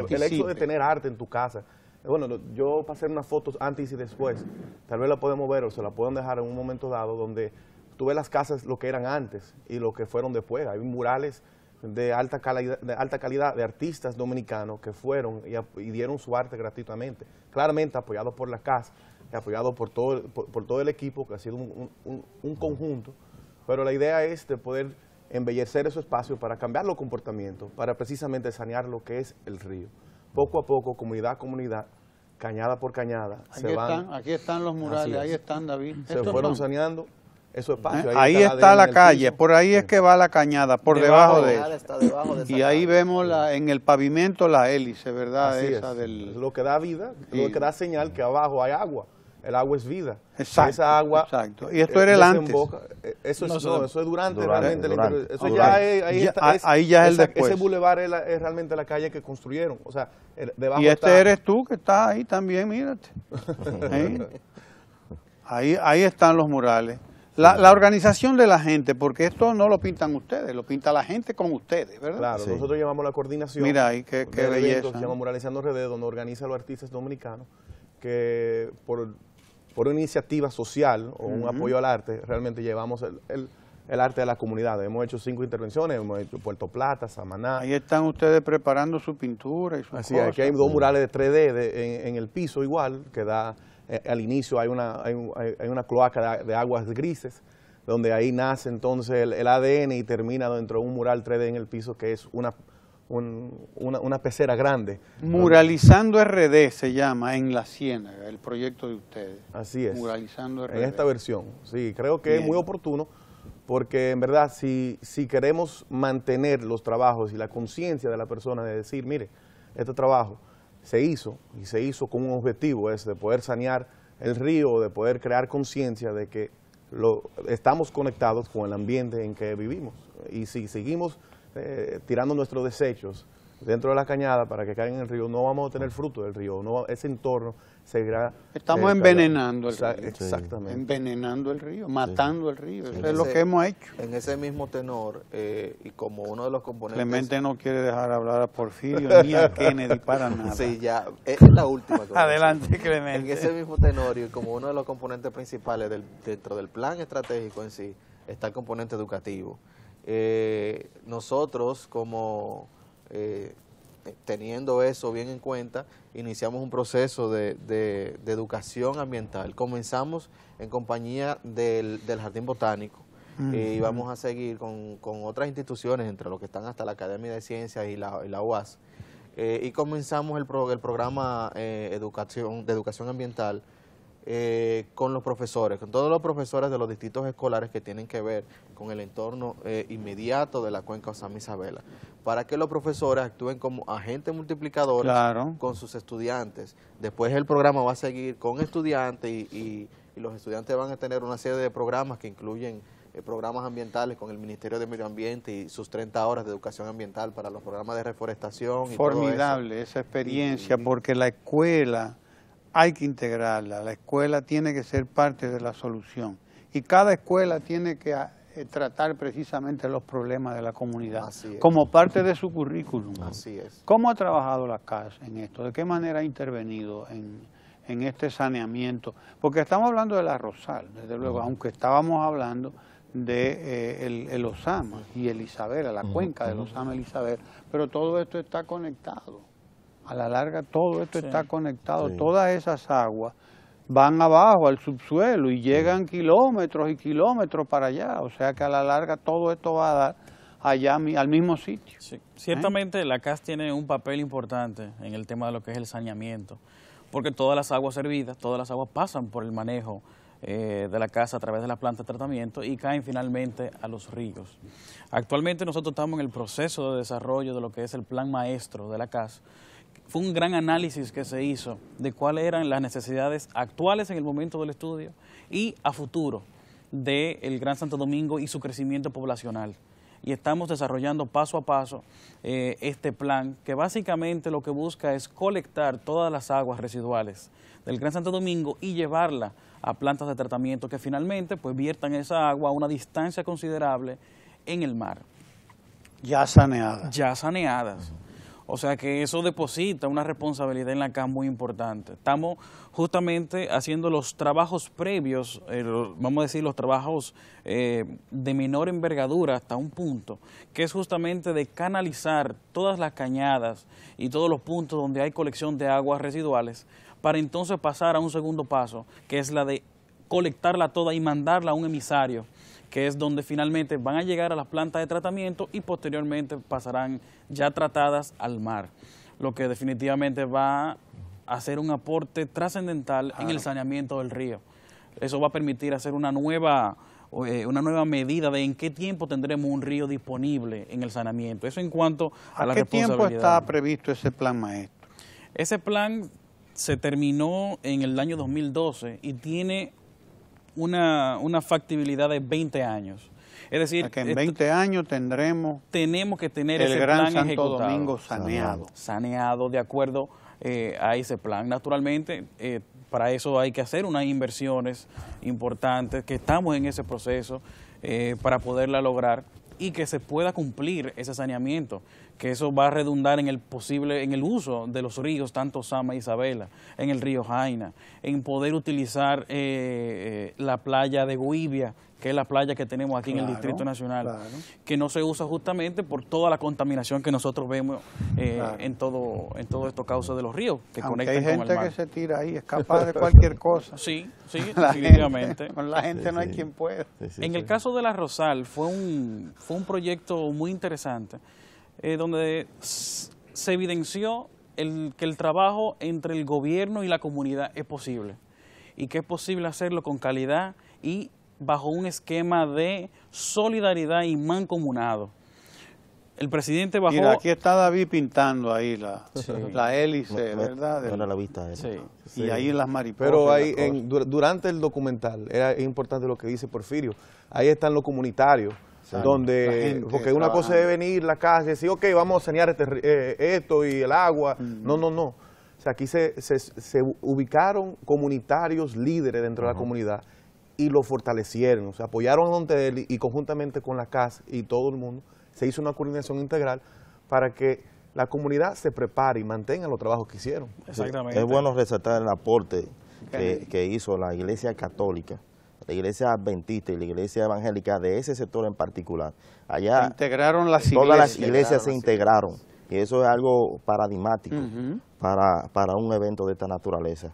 Speaker 5: el, hecho de tener arte en tu casa. Bueno, yo pasé unas fotos antes y después. Tal vez la podemos ver o se la pueden dejar en un momento dado donde tú ves las casas lo que eran antes y lo que fueron después. Hay murales de alta calidad de, alta calidad de artistas dominicanos que fueron y, y dieron su arte gratuitamente, claramente apoyados por la casa apoyado por todo, por, todo el equipo, que ha sido un, conjunto, pero la idea es de poder embellecer esos espacios para cambiar los comportamientos, para precisamente sanear lo que es el río. Poco a poco, comunidad a comunidad, cañada por cañada, se van. Están, aquí están los murales, ahí están, David. Se fueron saneando esos ¿Eh? espacios. Ahí, está, la calle,
Speaker 1: por ahí es que va la cañada, por debajo, de, Y ahí vemos la,
Speaker 5: en el pavimento la hélice, ¿verdad? Esa Del... Lo que da vida, lo que da señal que abajo hay agua. El agua es vida. Esa agua. Exacto. Y esto eh, era el antes. Eh, eso es, eso es durante, realmente. eso ah, ya ah, es, ahí, ya, es, el después. Ese bulevar es, realmente la calle que construyeron. O sea, debajo Y este eres
Speaker 1: tú que estás ahí también, mírate. ahí, ahí, están los murales. La, organización de la gente, porque esto no lo pintan ustedes, lo pinta la gente con ustedes, ¿verdad? Claro, nosotros
Speaker 5: llamamos la coordinación. Mira ahí, qué, belleza. Se llama Muralizando Red, donde organiza los artistas dominicanos, que por por una iniciativa social o un apoyo al arte, realmente llevamos el, arte a la comunidad. Hemos hecho cinco intervenciones, hemos hecho Puerto Plata, Samaná.
Speaker 1: Ahí están ustedes preparando su pintura y su Así es, aquí hay dos murales de
Speaker 5: 3D en, el piso igual, que da, eh, al inicio hay una, hay, una cloaca de, aguas grises, donde ahí nace entonces el ADN y termina dentro de un mural 3D en el piso, que es una un, una, una, pecera grande. Muralizando
Speaker 1: RD se llama en La Ciénaga, el proyecto de ustedes.
Speaker 5: Así es. Muralizando RD. En esta versión, sí, creo que es muy oportuno porque en verdad si, si queremos mantener los trabajos y la conciencia de la persona de decir, mire, este trabajo se hizo y se hizo con un objetivo, es de poder sanear el río, de poder crear conciencia de que lo, estamos conectados con el ambiente en que vivimos. Y si seguimos este, tirando nuestros desechos dentro de la cañada para que caigan en el río, no vamos a tener fruto del río, no, ese entorno seguirá... Estamos eh, envenenando el río. Exactamente.
Speaker 2: Envenenando el río, matando el río, eso es lo que hemos hecho. En ese mismo tenor, eh, y como uno de los componentes... Clemente no
Speaker 1: quiere dejar hablar a Porfirio ni a Kennedy para nada. Sí, ya, es la última. Adelante,
Speaker 2: Clemente. En ese mismo tenor, y como uno de los componentes principales del, dentro del plan estratégico en sí, está el componente educativo eh, nosotros como eh, teniendo eso bien en cuenta, iniciamos un proceso de, educación ambiental. Comenzamos en compañía del, Jardín Botánico eh, y vamos a seguir con, otras instituciones, entre los que están hasta la Academia de Ciencias y la, UAS. Eh, y comenzamos el, el programa educación, de educación ambiental eh, con los profesores, con todos los profesores de los distritos escolares que tienen que ver con el entorno eh, inmediato de la cuenca San Isabela, para que los profesores actúen como agentes multiplicadores con sus estudiantes. Después el programa va a seguir con estudiantes y, los estudiantes van a tener una serie de programas que incluyen eh, programas ambientales con el Ministerio de Medio Ambiente y sus 30 horas de educación ambiental para los programas de reforestación. Formidable
Speaker 1: todo eso. esa experiencia, porque la escuela hay que integrarla, la escuela tiene que ser parte de la solución y cada escuela tiene que ah, eh, tratar precisamente los problemas de la comunidad como parte de su currículum. ¿Cómo ha trabajado la CAS en esto? ¿De qué manera ha intervenido en, este saneamiento? Porque estamos hablando de la Rosal, desde luego, aunque estábamos hablando de eh, el, Osama y el Isabela, la cuenca del Osama el pero todo esto está conectado. A la larga todo esto está conectado, todas esas aguas van abajo al subsuelo y llegan kilómetros y kilómetros para allá, o sea que a la larga todo esto va a dar allá al mismo sitio. ¿Eh?
Speaker 3: Ciertamente la CAS tiene un papel importante en el tema de lo que es el saneamiento, porque todas las aguas servidas, todas las aguas pasan por el manejo eh, de la casa a través de la planta de tratamiento y caen finalmente a los ríos. Actualmente nosotros estamos en el proceso de desarrollo de lo que es el plan maestro de la casa fue un gran análisis que se hizo de cuáles eran las necesidades actuales en el momento del estudio y a futuro del Gran Santo Domingo y su crecimiento poblacional. Y estamos desarrollando paso a paso eh, este plan que básicamente lo que busca es colectar todas las aguas residuales del Gran Santo Domingo y llevarla a plantas de tratamiento que finalmente pues viertan esa agua a una distancia considerable en el mar. Ya saneadas. Ya saneadas. O sea que eso deposita una responsabilidad en la CAM muy importante. Estamos justamente haciendo los trabajos previos, eh, vamos a decir los trabajos eh, de menor envergadura hasta un punto, que es justamente de canalizar todas las cañadas y todos los puntos donde hay colección de aguas residuales para entonces pasar a un segundo paso, que es la de colectarla toda y mandarla a un emisario que es donde finalmente van a llegar a las plantas de tratamiento y posteriormente pasarán ya tratadas al mar, lo que definitivamente va a hacer un aporte trascendental en el saneamiento del río. Eso va a permitir hacer una nueva eh, una nueva medida de en qué tiempo tendremos un río disponible en el saneamiento. Eso en cuanto a, la responsabilidad. ¿A qué tiempo está
Speaker 1: previsto ese plan maestro?
Speaker 3: Ese plan se terminó en el año 2012 y tiene una, una factibilidad de 20 años. Es decir, que en
Speaker 1: 20 años tendremos
Speaker 3: tenemos que tener el gran plan Santo Domingo saneado. Saneado de acuerdo eh, a ese plan. Naturalmente, eh, para eso hay que hacer unas inversiones importantes, que estamos en ese proceso eh, para poderla lograr y que se pueda cumplir ese saneamiento, que eso va a redundar en el posible, en el uso de los ríos, tanto Sama e Isabela, en el río Jaina, en poder utilizar eh, eh, la playa de Guivia, que es la playa que tenemos aquí en el Distrito Nacional, que no se usa justamente por toda la contaminación que nosotros vemos eh, en todo en todo esto causa de los ríos que conectan con el mar. que
Speaker 1: se tira ahí, es de cualquier cosa. Sí, sí, definitivamente. con la gente no hay quien pueda. en
Speaker 3: el caso de La Rosal fue un, fue un proyecto muy interesante eh, donde se evidenció el, que el trabajo entre el gobierno y la comunidad es posible y que es posible hacerlo con calidad y bajo un esquema de solidaridad y mancomunado. El presidente bajó... Mira, aquí
Speaker 5: está David pintando ahí la, hélice, ¿verdad? la
Speaker 4: vista. Y ahí las mariposas. Pero ahí,
Speaker 5: durante el documental, es importante lo que dice Porfirio, ahí están los comunitarios, donde porque una cosa debe venir la casa y decir, ok, vamos a sanear este, eh, esto y el agua. No, no, no. sea, aquí se, ubicaron comunitarios líderes dentro de la comunidad y lo fortalecieron. O apoyaron a Don y conjuntamente con la casa y todo el mundo se hizo una coordinación integral para que la comunidad se prepare y mantenga los trabajos que hicieron. Exactamente. Es bueno
Speaker 4: resaltar el aporte que hizo la Iglesia Católica la iglesia adventista y la iglesia evangélica de ese sector en particular. Allá integraron
Speaker 1: las Todas las iglesias se
Speaker 4: integraron. Y eso es algo paradigmático para, un evento de esta naturaleza.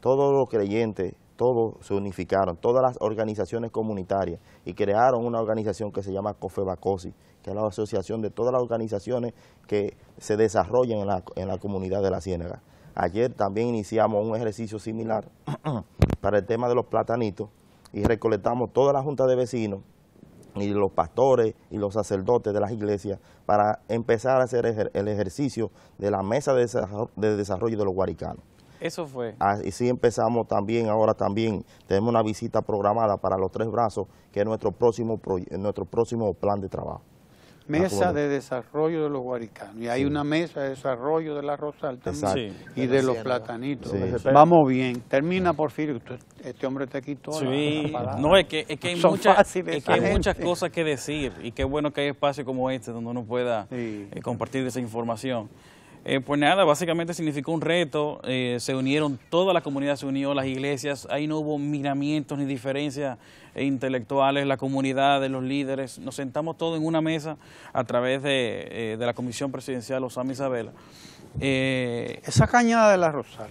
Speaker 4: Todos los creyentes, todos se unificaron, todas las organizaciones comunitarias y crearon una organización que se llama COFEBACOSI, que es la asociación de todas las organizaciones que se desarrollan en la, en la comunidad de la Ciénaga. Ayer también iniciamos un ejercicio similar para el tema de los platanitos, y recolectamos toda la junta de vecinos y los pastores y los sacerdotes de las iglesias para empezar a hacer el ejercicio de la mesa de desarrollo de, los guaricanos. Eso fue. Y sí empezamos también, ahora también tenemos una visita programada para los tres brazos, que es nuestro próximo, nuestro próximo plan de trabajo. Ah, mesa de
Speaker 1: Desarrollo de los Guaricanos. Y hay una mesa de desarrollo de la Rosal también. Y de los platanitos. Vamos bien. Termina, Porfirio. Este hombre te quitó sí. no, es que, es que hay, muchas,
Speaker 3: cosas que decir. Y qué bueno que hay espacio como este donde uno pueda eh, compartir esa información. Eh, pues nada, básicamente significó un reto, eh, se unieron, toda la comunidad se unió, las iglesias, ahí no hubo miramientos ni diferencias intelectuales, la comunidad, los líderes, nos sentamos todos en una mesa a través de, eh, la Comisión Presidencial Osama Isabela. Esa cañada de la Rosal,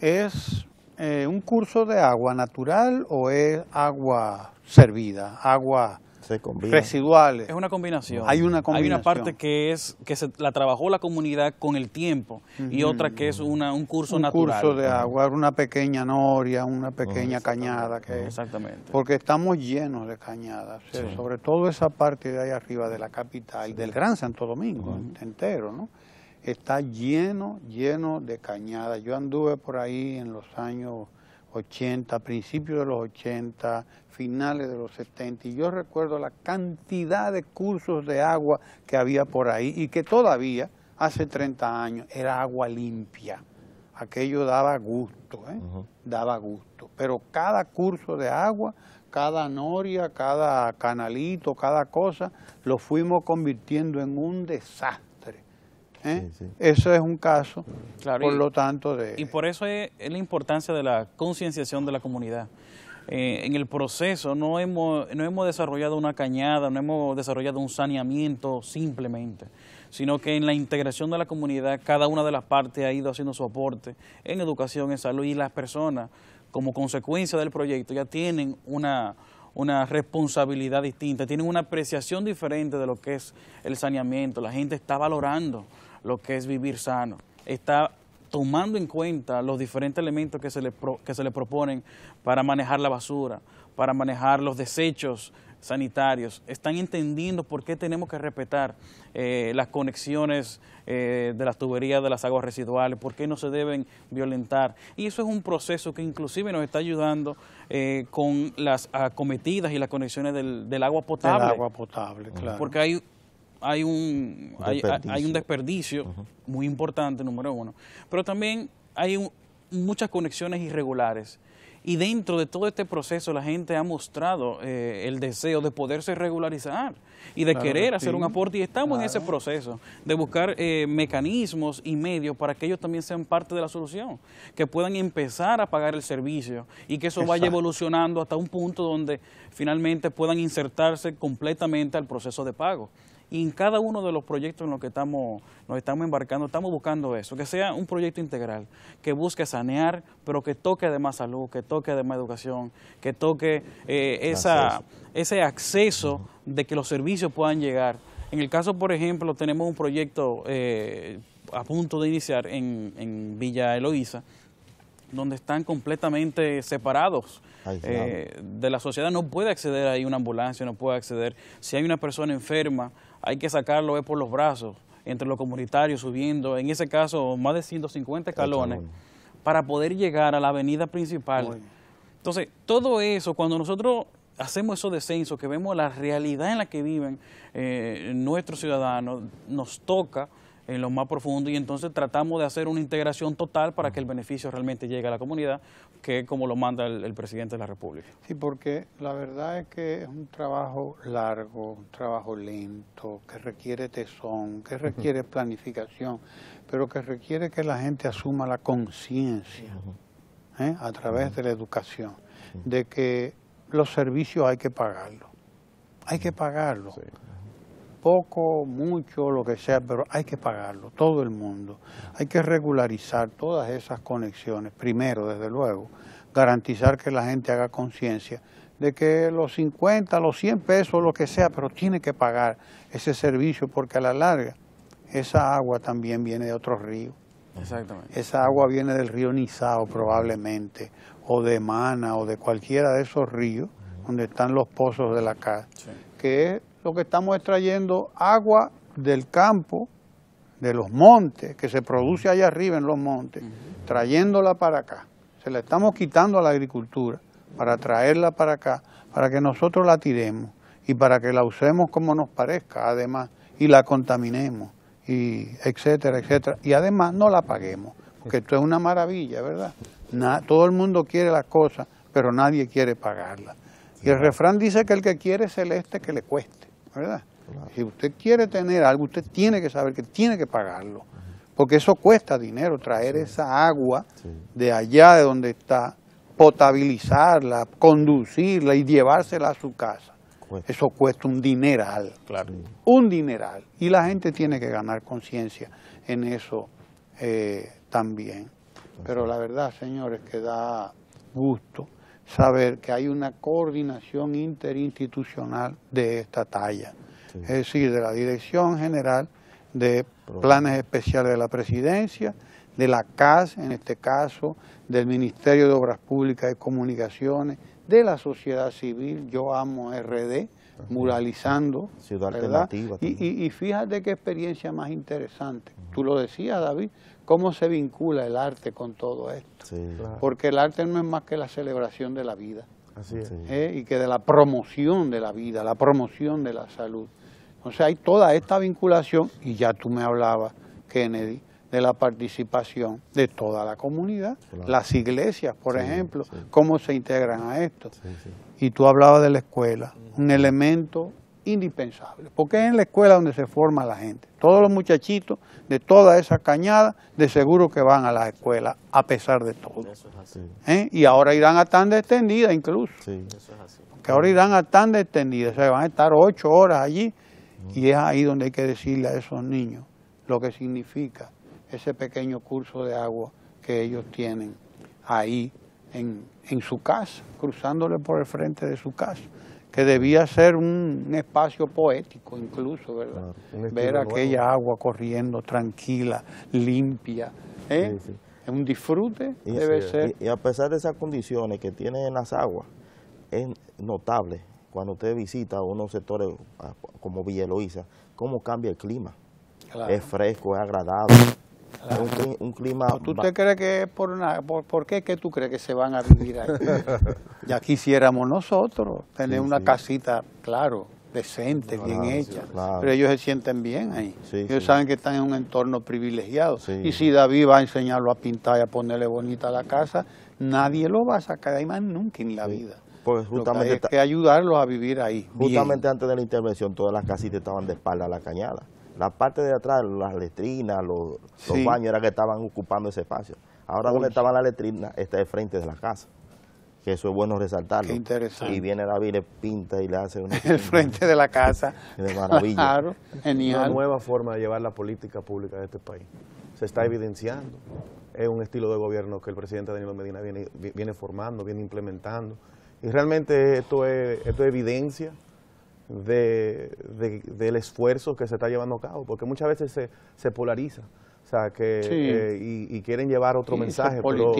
Speaker 3: ¿es un
Speaker 1: curso de agua natural o es agua servida, agua Residuales. Es
Speaker 3: una combinación. Hay una Hay una parte que es que se, la trabajó la comunidad con el tiempo y otra que es una, un curso natural. curso de agua,
Speaker 1: una pequeña noria, una pequeña
Speaker 3: cañada. Que, Exactamente.
Speaker 1: Porque estamos llenos de cañadas, eh, sobre todo esa parte de ahí arriba de la capital, del Gran Santo Domingo entero, ¿no? Está lleno, lleno de cañadas. Yo anduve por ahí en los años 80, principios de los 80, finales de los 70, y yo recuerdo la cantidad de cursos de agua que había por ahí y que todavía, hace 30 años, era agua limpia. Aquello daba gusto, ¿eh? daba gusto. Pero cada curso de agua, cada noria, cada canalito, cada cosa, lo fuimos convirtiendo en un desastre ¿eh? Eso es un caso, por lo tanto, Y
Speaker 3: por eso es, la importancia de la concienciación de la comunidad. Eh, en el proceso no hemos, no hemos desarrollado una cañada, no hemos desarrollado un saneamiento simplemente, sino que en la integración de la comunidad cada una de las partes ha ido haciendo su aporte en educación, en salud y las personas como consecuencia del proyecto ya tienen una, una responsabilidad distinta, tienen una apreciación diferente de lo que es el saneamiento, la gente está valorando lo que es vivir sano. Está tomando en cuenta los diferentes elementos que se le, que se le proponen para manejar la basura, para manejar los desechos sanitarios, están entendiendo por qué tenemos que respetar eh, las conexiones eh, de las tuberías de las aguas residuales, por qué no se deben violentar. Y eso es un proceso que inclusive nos está ayudando eh, con las acometidas y las conexiones del, del agua potable. Del agua potable, claro. Porque hay hay un, hay, un desperdicio muy importante, número uno. Pero también hay muchas conexiones irregulares. Y dentro de todo este proceso la gente ha mostrado eh, el deseo de poderse regularizar y de querer hacer un aporte y estamos en ese proceso de buscar eh, mecanismos y medios para que ellos también sean parte de la solución, que puedan empezar a pagar el servicio y que eso vaya evolucionando hasta un punto donde finalmente puedan insertarse completamente al proceso de pago. Y en cada uno de los proyectos en los que estamos, nos estamos embarcando, estamos buscando eso, que sea un proyecto integral, que busque sanear, pero que toque además salud, que toque además educación, que toque eh, esa, ese acceso de que los servicios puedan llegar. En el caso, por ejemplo, tenemos un proyecto eh, a punto de iniciar en, Villa Eloísa, donde están completamente separados eh, de la sociedad. No puede acceder ahí una ambulancia, no puede acceder. Si hay una persona enferma hay que sacarlo eh, por los brazos, entre los comunitarios, subiendo, en ese caso, más de 150 escalones, para poder llegar a la avenida principal. Entonces, todo eso, cuando nosotros hacemos esos descensos, que vemos la realidad en la que viven eh, nuestros ciudadanos, nos toca en lo más profundo y entonces tratamos de hacer una integración total para que el beneficio realmente llegue a la comunidad, que es como lo manda el, presidente de la República. Sí,
Speaker 1: porque la verdad es que es un trabajo largo, un trabajo lento, que requiere tesón, que requiere planificación, pero que requiere que la gente asuma la conciencia ¿eh? a través de la educación, de que los servicios hay que pagarlos, hay que pagarlos poco, mucho, lo que sea, pero hay que pagarlo, todo el mundo. Hay que regularizar todas esas conexiones, primero, desde luego, garantizar que la gente haga conciencia de que los 50, los 100 pesos, lo que sea, pero tiene que pagar ese servicio porque a la larga esa agua también viene de otros ríos. Exactamente. Esa agua viene del río Nizao probablemente, o de Mana, o de cualquiera de esos ríos donde están los pozos de la casa, que lo que estamos extrayendo agua del campo, de los montes, que se produce allá arriba en los montes, trayéndola para acá. Se la estamos quitando a la agricultura para traerla para acá, para que nosotros la tiremos y para que la usemos como nos parezca, además, y la contaminemos, y etcétera, etcétera. Y además no la paguemos, porque esto es una maravilla, ¿verdad? todo el mundo quiere las cosas, pero nadie quiere pagarlas. Y el refrán dice que el que quiere es celeste que le cueste. ¿verdad? Si usted quiere tener algo, usted tiene que saber que tiene que pagarlo, porque eso cuesta dinero, traer esa agua de allá de donde está, potabilizarla, conducirla y llevársela a su casa. Eso cuesta un dineral, claro. Un dineral. Y la gente tiene que ganar conciencia en eso eh, también. Pero la verdad, señores, que da gusto saber que hay una coordinación interinstitucional de esta talla, es decir, de la Dirección General de Planes Especiales de la Presidencia, de la CAS, en este caso, del Ministerio de Obras Públicas y Comunicaciones, de la sociedad civil, yo amo RD, muralizando. Y, fíjate qué experiencia más interesante. Tú lo decías, David, ¿Cómo se vincula el arte con todo esto? Porque el arte no es más que la celebración de la vida. Así es. ¿Eh? Y que de la promoción de la vida, la promoción de la salud. O sea, hay toda esta vinculación, y ya tú me hablabas, Kennedy, de la participación de toda la comunidad, las iglesias, por ejemplo, cómo se integran a esto. Y tú hablabas de la escuela, un elemento indispensable, porque es en la escuela donde se forma la gente. Todos los muchachitos de toda esa cañada de seguro que van a la escuela, a pesar de todo. ¿Eh? Y ahora irán a tan extendida incluso. que Porque ahora irán a tan extendida, se van a estar ocho horas allí y es ahí donde hay que decirle a esos niños lo que significa ese pequeño curso de agua que ellos tienen ahí en su casa, cruzándole por el frente de su casa que debía ser un espacio poético incluso, ¿verdad? Ver aquella agua corriendo tranquila, limpia, ¿eh? es un disfrute debe ser.
Speaker 4: Y, a pesar de esas condiciones que tiene en las aguas, es notable cuando usted visita unos sectores ah, como Villa Eloísa, cómo cambia el clima. Es fresco, es agradable, un, un, clima... ¿Tú te
Speaker 1: crees que por nada? ¿Por, qué que tú crees que se van a vivir ahí? ya quisiéramos
Speaker 4: nosotros
Speaker 1: tener una casita, claro, decente, bien hecha. Pero ellos se sienten bien ahí. ellos saben que están en un entorno privilegiado. Y si David va a enseñarlo a pintar y a ponerle bonita la casa, nadie lo va a sacar ahí más nunca en la vida. Pues justamente... que hay
Speaker 4: que ayudarlos a vivir ahí. Justamente antes de la intervención, todas las casitas estaban de espalda a la cañada. La parte de atrás, las letrinas, los, baños, era que estaban ocupando ese espacio. Ahora donde estaba la letrina está el frente de la casa. Que eso es bueno resaltarlo. Qué interesante. Y viene David, le pinta y le hace un... el frente de la casa. de maravilla. Claro, Una nueva forma de llevar la política
Speaker 5: pública de este país. Se está evidenciando. Es un estilo de gobierno que el presidente Danilo Medina viene, formando, viene implementando. Y realmente esto es, esto es evidencia de, del esfuerzo que se está llevando a cabo, porque muchas veces se, polariza. O sea, que, eh, y, quieren llevar otro mensaje, pero,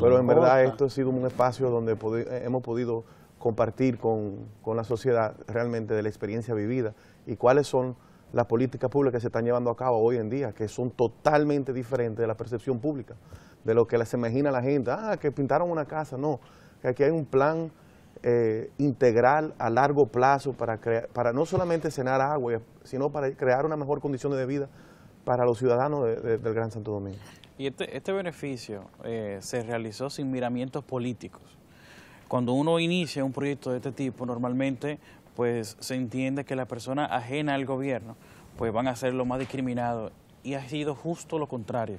Speaker 5: pero en verdad esto ha sido un espacio donde eh, hemos podido compartir con, la sociedad realmente de la experiencia vivida y cuáles son las políticas públicas que se están llevando a cabo hoy en día, que son totalmente diferentes de la percepción pública, de lo que se imagina la gente, ah, que pintaron una casa, no, que aquí hay un plan eh, integral a largo plazo para, para no solamente cenar agua, sino para crear una mejor condición de vida para los ciudadanos del Gran Santo Domingo.
Speaker 3: Y este, este beneficio eh, se realizó sin miramientos políticos. Cuando uno inicia un proyecto de este tipo, normalmente pues se entiende que la persona ajena al gobierno pues van a ser lo más discriminados y ha sido justo lo contrario,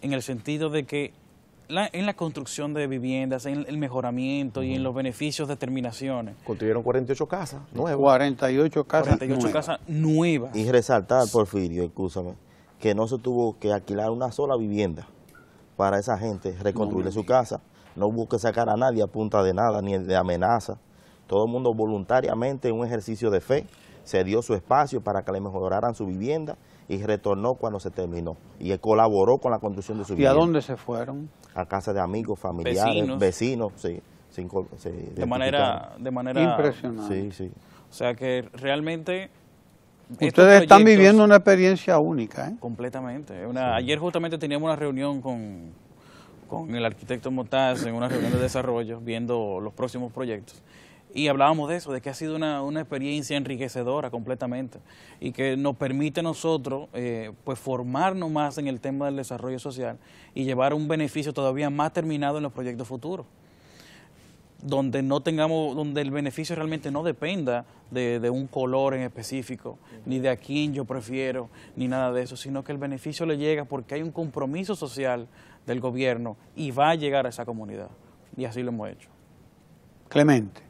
Speaker 3: en el sentido de que en la construcción de viviendas, en el mejoramiento y en los beneficios de terminaciones. Construyeron 48
Speaker 5: casas
Speaker 4: nuevas. 48 casas 48 nuevas. casas nuevas. Y resaltar, Porfirio, escúchame, que no se tuvo que alquilar una sola vivienda para esa gente reconstruirle su casa. No busque sacar a nadie a punta de nada, ni de amenaza. Todo el mundo voluntariamente, en un ejercicio de fe, se dio su espacio para que le mejoraran su vivienda y retornó cuando se terminó. Y colaboró con la construcción de su vivienda. ¿Y a dónde
Speaker 3: se fueron?
Speaker 4: a casa de amigos, familiares, vecinos, sí, de manera de manera impresionante. Sí, sí.
Speaker 3: O sea que realmente este Ustedes están viviendo
Speaker 1: una experiencia
Speaker 3: única, ¿eh? Completamente. Ayer justamente teníamos una reunión con, con el arquitecto Motaz en una reunión de desarrollo, viendo los próximos proyectos. Y hablábamos de eso, de que ha sido una, experiencia enriquecedora completamente y que nos permite a nosotros eh, pues formarnos más en el tema del desarrollo social y llevar un beneficio todavía más terminado en los proyectos futuros donde no tengamos, donde el beneficio realmente no dependa de, un color en específico, ni de a quién yo prefiero, ni nada de eso, sino que el beneficio le llega porque hay un compromiso social del gobierno y va a llegar a esa comunidad. Y así lo hemos hecho.
Speaker 1: Clemente.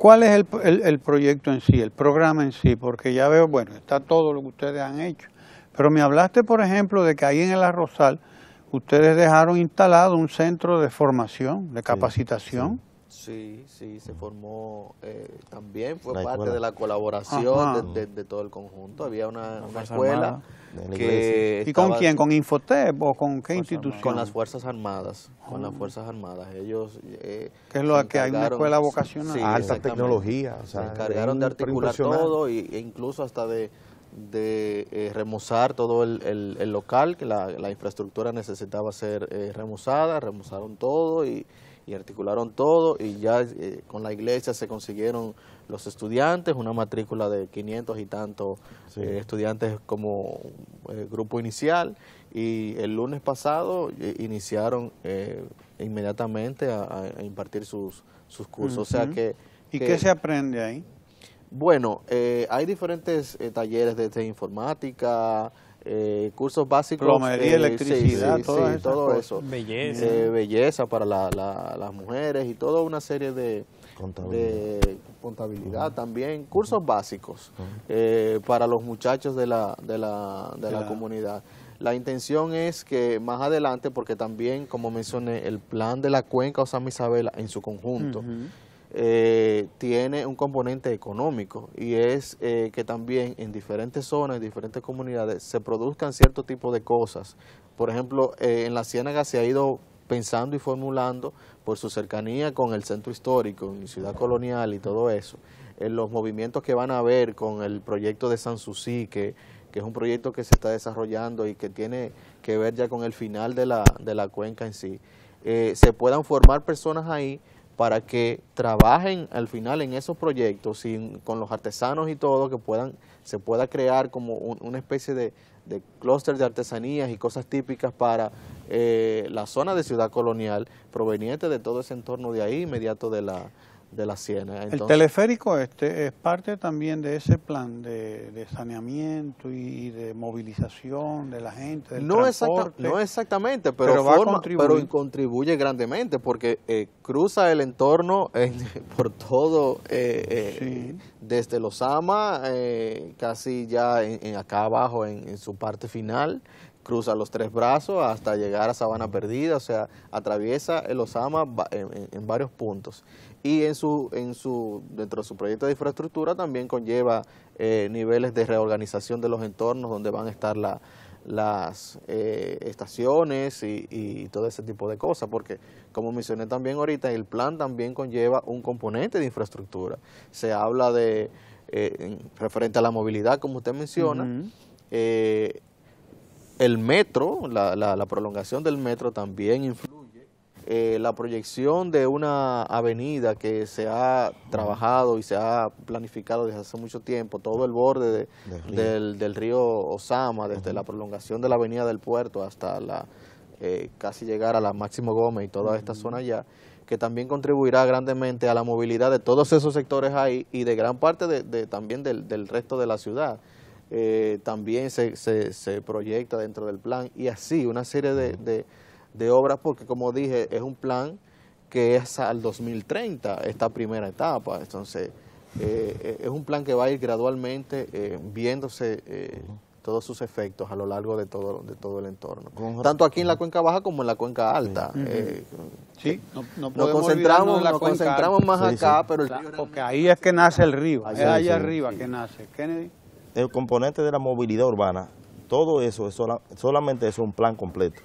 Speaker 1: ¿Cuál es el, el, proyecto en sí, el programa en sí? Porque ya veo, bueno, está todo lo que ustedes han hecho. Pero me hablaste, por ejemplo, de que ahí en el Arrozal ustedes dejaron instalado un centro de formación, de capacitación.
Speaker 2: Sí, sí, se formó eh, también, fue parte de la colaboración de, todo el conjunto. Había una, escuela. ¿Y con quién? ¿Con
Speaker 1: Infotep o con qué institución? Con las Fuerzas Armadas,
Speaker 2: con las Fuerzas Armadas. Ellos... Eh, que es lo que hay la escuela vocacional. Alta tecnología. se encargaron de articular todo e incluso hasta de, eh, remozar todo el, local, que la, infraestructura necesitaba ser eh, remozada, remozaron todo y, y, articularon todo y ya con la iglesia se consiguieron los estudiantes, una matrícula de 500 y tantos eh, estudiantes como eh, grupo inicial y el lunes pasado eh, iniciaron inmediatamente a, impartir sus, sus cursos. O sea que, ¿Y qué se aprende ahí? Bueno, hay diferentes talleres de, informática, cursos básicos. Plomería, electricidad, todo eso. Belleza. belleza para la, las mujeres y toda una serie de, de contabilidad también, cursos básicos eh, para los muchachos de la, de la, de la comunidad. La intención es que más adelante, porque también, como mencioné, el plan de la cuenca o San Isabela en su conjunto eh, tiene un componente económico y es eh, que también en diferentes zonas, en diferentes comunidades, se produzcan cierto tipo de cosas. Por ejemplo, en la Ciénaga se ha ido pensando y formulando por su cercanía con el centro histórico en ciudad colonial y todo eso, en los movimientos que van a haber con el proyecto de San que, que es un proyecto que se está desarrollando y que tiene que ver ya con el final de la, de la cuenca en sí, eh, se puedan formar personas ahí para que trabajen al final en esos proyectos sin, con los artesanos y todo, que puedan, se pueda crear como una especie de, de clúster de artesanías y cosas típicas para eh, la zona de Ciudad Colonial, proveniente de todo ese entorno de ahí, inmediato de la, de la Siena. el teleférico
Speaker 1: este es parte también de ese plan de, saneamiento y de movilización de la gente, no no
Speaker 2: exactamente, pero, pero, contribuye grandemente porque eh, cruza el entorno por todo, eh, desde Los eh, casi ya en, acá abajo en, su parte final, cruza los tres brazos hasta llegar a Sabana Perdida, o sea, atraviesa el Osama en, varios puntos. Y en su, en su, dentro de su proyecto de infraestructura también conlleva eh, niveles de reorganización de los entornos donde van a estar la, las eh, estaciones y, todo ese tipo de cosas, porque como mencioné también ahorita, el plan también conlleva un componente de infraestructura. Se habla de, eh, referente a la movilidad, como usted menciona, eh, el metro, la, la, la prolongación del metro también influye eh, la proyección de una avenida que se ha trabajado y se ha planificado desde hace mucho tiempo, todo el borde del, río. Osama, desde la prolongación de la avenida del puerto hasta la eh, casi llegar a la Máximo Gómez y toda esta zona allá, que también contribuirá grandemente a la movilidad de todos esos sectores ahí y de gran parte de, también del, resto de la ciudad. Eh, también se, se, proyecta dentro del plan y así una serie de de obras porque, como dije, es un plan que es al 2030, esta primera etapa. Entonces, eh, es un plan que va a ir gradualmente eh, viéndose eh, todos sus efectos a lo largo de todo, de todo el entorno. Tanto aquí en la cuenca baja como en la cuenca alta.
Speaker 4: Sí, nos concentramos, nos concentramos más acá, pero Porque ahí es que nace el río, allá, es allá arriba
Speaker 1: que nace. Kennedy.
Speaker 4: El componente de la movilidad urbana, todo eso, es solamente es un plan completo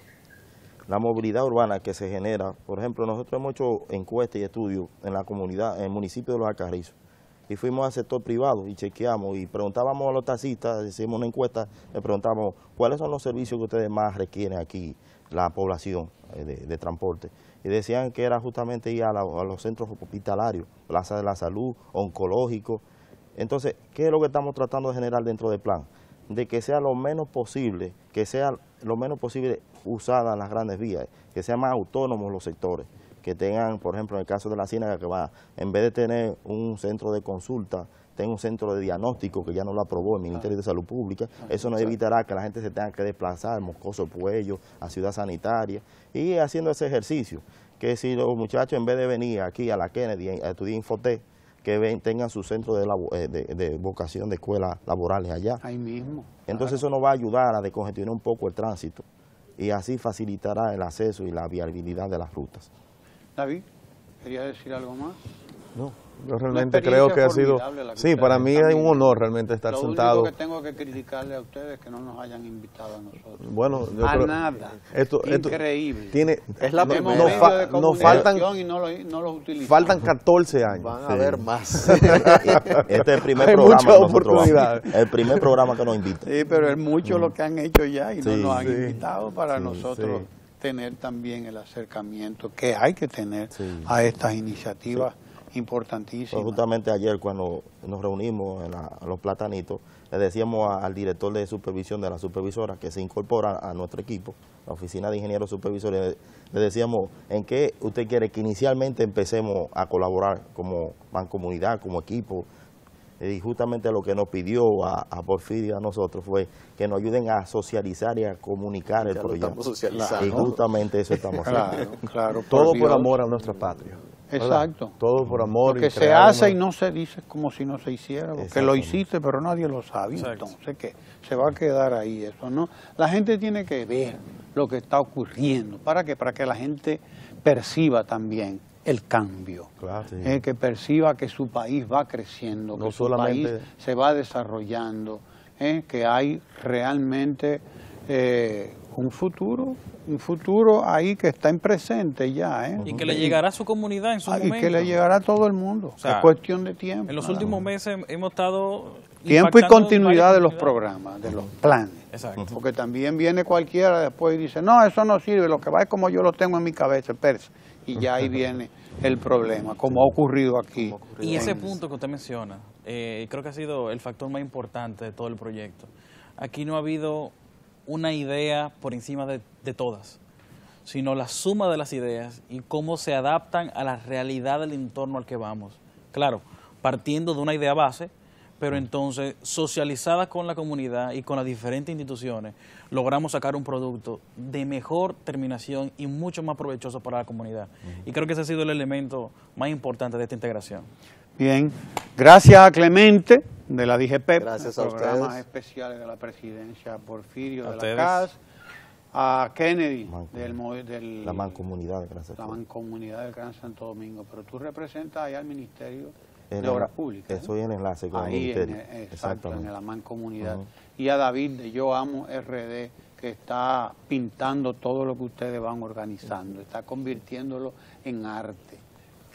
Speaker 4: la movilidad urbana que se genera. Por ejemplo, nosotros hemos hecho encuestas y estudios en la comunidad, en el municipio de Los Alcarrizos, y fuimos al sector privado y chequeamos y preguntábamos a los taxistas, hicimos una encuesta, le preguntamos cuáles son los servicios que ustedes más requieren aquí, la población eh, de, transporte. Y decían que era justamente ir a, a los centros hospitalarios, Plaza de la Salud, oncológico. Entonces, ¿qué es lo que estamos tratando de generar dentro del plan? de que sea lo menos posible, que sea lo menos posible usada en las grandes vías, que sean más autónomos los sectores, que tengan, por ejemplo, en el caso de la Ciénaga, que va, en vez de tener un centro de consulta, tenga un centro de diagnóstico que ya no lo aprobó el Ministerio de Salud Pública, eso nos evitará que la gente se tenga que desplazar, Moscoso Puello, a Ciudad Sanitaria, y haciendo ese ejercicio, que si los muchachos en vez de venir aquí a la Kennedy a estudiar Infotec, que tengan su centro eh, de, vocación de escuelas laborales allá. Ahí mismo. Entonces eso nos va a ayudar a descongestionar un poco el tránsito y así facilitará el acceso y la viabilidad de las rutas.
Speaker 1: David, ¿quería decir algo más?
Speaker 4: No. Yo realmente creo que ha sido... Sí, para mí es un honor realmente estar sentado. Lo que
Speaker 1: tengo que criticarle a ustedes es que no nos hayan invitado
Speaker 5: a nosotros. Bueno, a nada. Esto, Increíble. tiene, es la no, no fa, nos faltan,
Speaker 1: y
Speaker 4: no lo,
Speaker 5: no faltan 14 años. Van a haber más. este es el primer programa que nosotros El primer programa que nos invita Sí, pero es mucho lo
Speaker 1: que han hecho ya y no nos han invitado para nosotros tener también el acercamiento
Speaker 4: que hay que tener a estas iniciativas importantísimo pues justamente ayer cuando nos reunimos en los platanitos, le decíamos al director de supervisión de la supervisora que se incorpora a nuestro equipo, la oficina de ingenieros supervisores, le decíamos en qué usted quiere que inicialmente empecemos a colaborar como mancomunidad, como equipo, y justamente lo que nos pidió a, a Porfirio a nosotros fue que nos ayuden a socializar y a comunicar el proyecto. Estamos Y justamente eso estamos haciendo. Claro, Todo por amor a nuestra patria. Exacto. Todo por amor. Lo que se hace
Speaker 1: y no se dice como si no se hiciera, que lo hiciste pero nadie lo sabe, entonces que se va a quedar ahí eso, ¿no? La gente tiene que ver lo que está ocurriendo, ¿para qué? Para que la gente perciba también el cambio, eh, que perciba que su país va creciendo, que su país se va desarrollando, eh, que hay realmente... Eh, un futuro, un futuro ahí que está en presente ya. ¿eh? Y que le
Speaker 3: llegará a su comunidad en su momento. Ah, y que le
Speaker 1: llegará a todo el mundo, es cuestión de tiempo. En los últimos
Speaker 3: meses hemos estado... Tiempo y continuidad de los
Speaker 1: programas, de los planes. Exacto. Porque también viene cualquiera después y dice, no, eso no sirve, lo que va es como yo lo tengo en mi cabeza, Y ya ahí viene el problema, como ha ocurrido aquí. y ese
Speaker 3: punto que usted menciona, eh, creo que ha sido el factor más importante de todo el proyecto. Aquí no ha habido una idea por encima de, todas, sino la suma de las ideas y cómo se adaptan a la realidad del entorno al que vamos. Claro, partiendo de una idea base, pero entonces socializada con la comunidad y con las diferentes instituciones, logramos sacar un producto de mejor terminación y mucho más provechoso para la comunidad. Y creo que ese ha sido el elemento más importante de esta integración.
Speaker 1: Bien, gracias a Clemente de la DGP, Gracias a programas
Speaker 3: especiales de la presidencia
Speaker 1: Porfirio de la CAS, a Kennedy del, del, la mancomunidad, gracias la mancomunidad del Gran Santo Domingo, pero tú representas ahí al Ministerio de Obras Públicas.
Speaker 4: Estoy en enlace con el Ministerio. exacto, en la
Speaker 1: mancomunidad. Y a David de Yo Amo RD, que está pintando todo lo que ustedes van organizando, está convirtiéndolo en arte.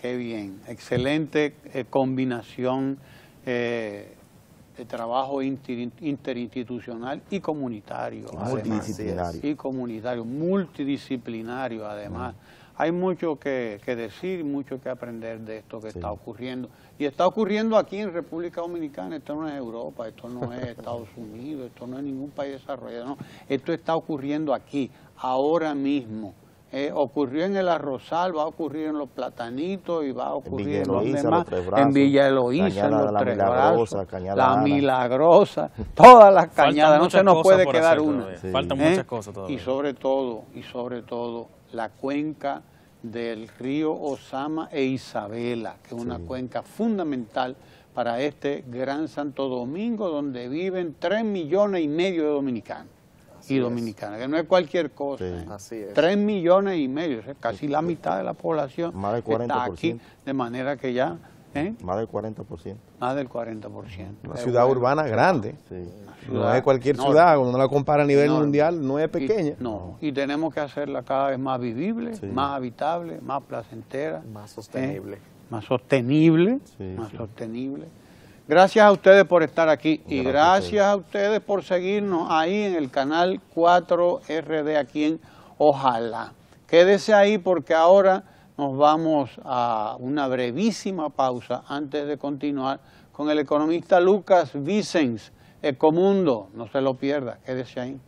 Speaker 1: Qué bien, excelente eh, combinación. Eh, de trabajo interinstitucional y comunitario. Multidisciplinario. y comunitario, multidisciplinario además. Hay mucho que, decir, mucho que aprender de esto que está ocurriendo. Y está ocurriendo aquí en República Dominicana, esto no es Europa, esto no es Estados Unidos, esto no es ningún país desarrollado, Esto está ocurriendo aquí, ahora mismo. Eh, ocurrió en el arrozal, va a ocurrir en los platanitos y va a ocurrir en, los demás, en Villa Eloísa, en los la milagrosa, la milagrosa, todas las cañadas, no se nos puede quedar una. Faltan muchas ¿Eh? cosas todavía. Y sobre todo, y sobre todo, la cuenca del río Osama e Isabela, que es una cuenca fundamental para este gran Santo Domingo, donde viven tres millones y medio de dominicanos y dominicana, que no es cualquier cosa. Tres millones y medio, casi la mitad
Speaker 5: de la población está aquí,
Speaker 1: de manera que ya... ¿eh? Más del 40%. Más del 40%. Una ciudad urbana
Speaker 5: grande. no es cualquier ciudad, cuando uno la compara a nivel mundial, no es pequeña. no,
Speaker 1: y tenemos que hacerla cada vez más vivible, más habitable, más placentera. Más sostenible. ¿eh? Más sostenible, más sostenible. Gracias a ustedes por estar aquí y gracias, a ustedes por seguirnos ahí en el canal 4RD aquí en Ojalá. Quédese ahí porque ahora nos vamos a una brevísima pausa antes de continuar con el economista Lucas Vicens, Ecomundo. No se lo pierda, quédese ahí.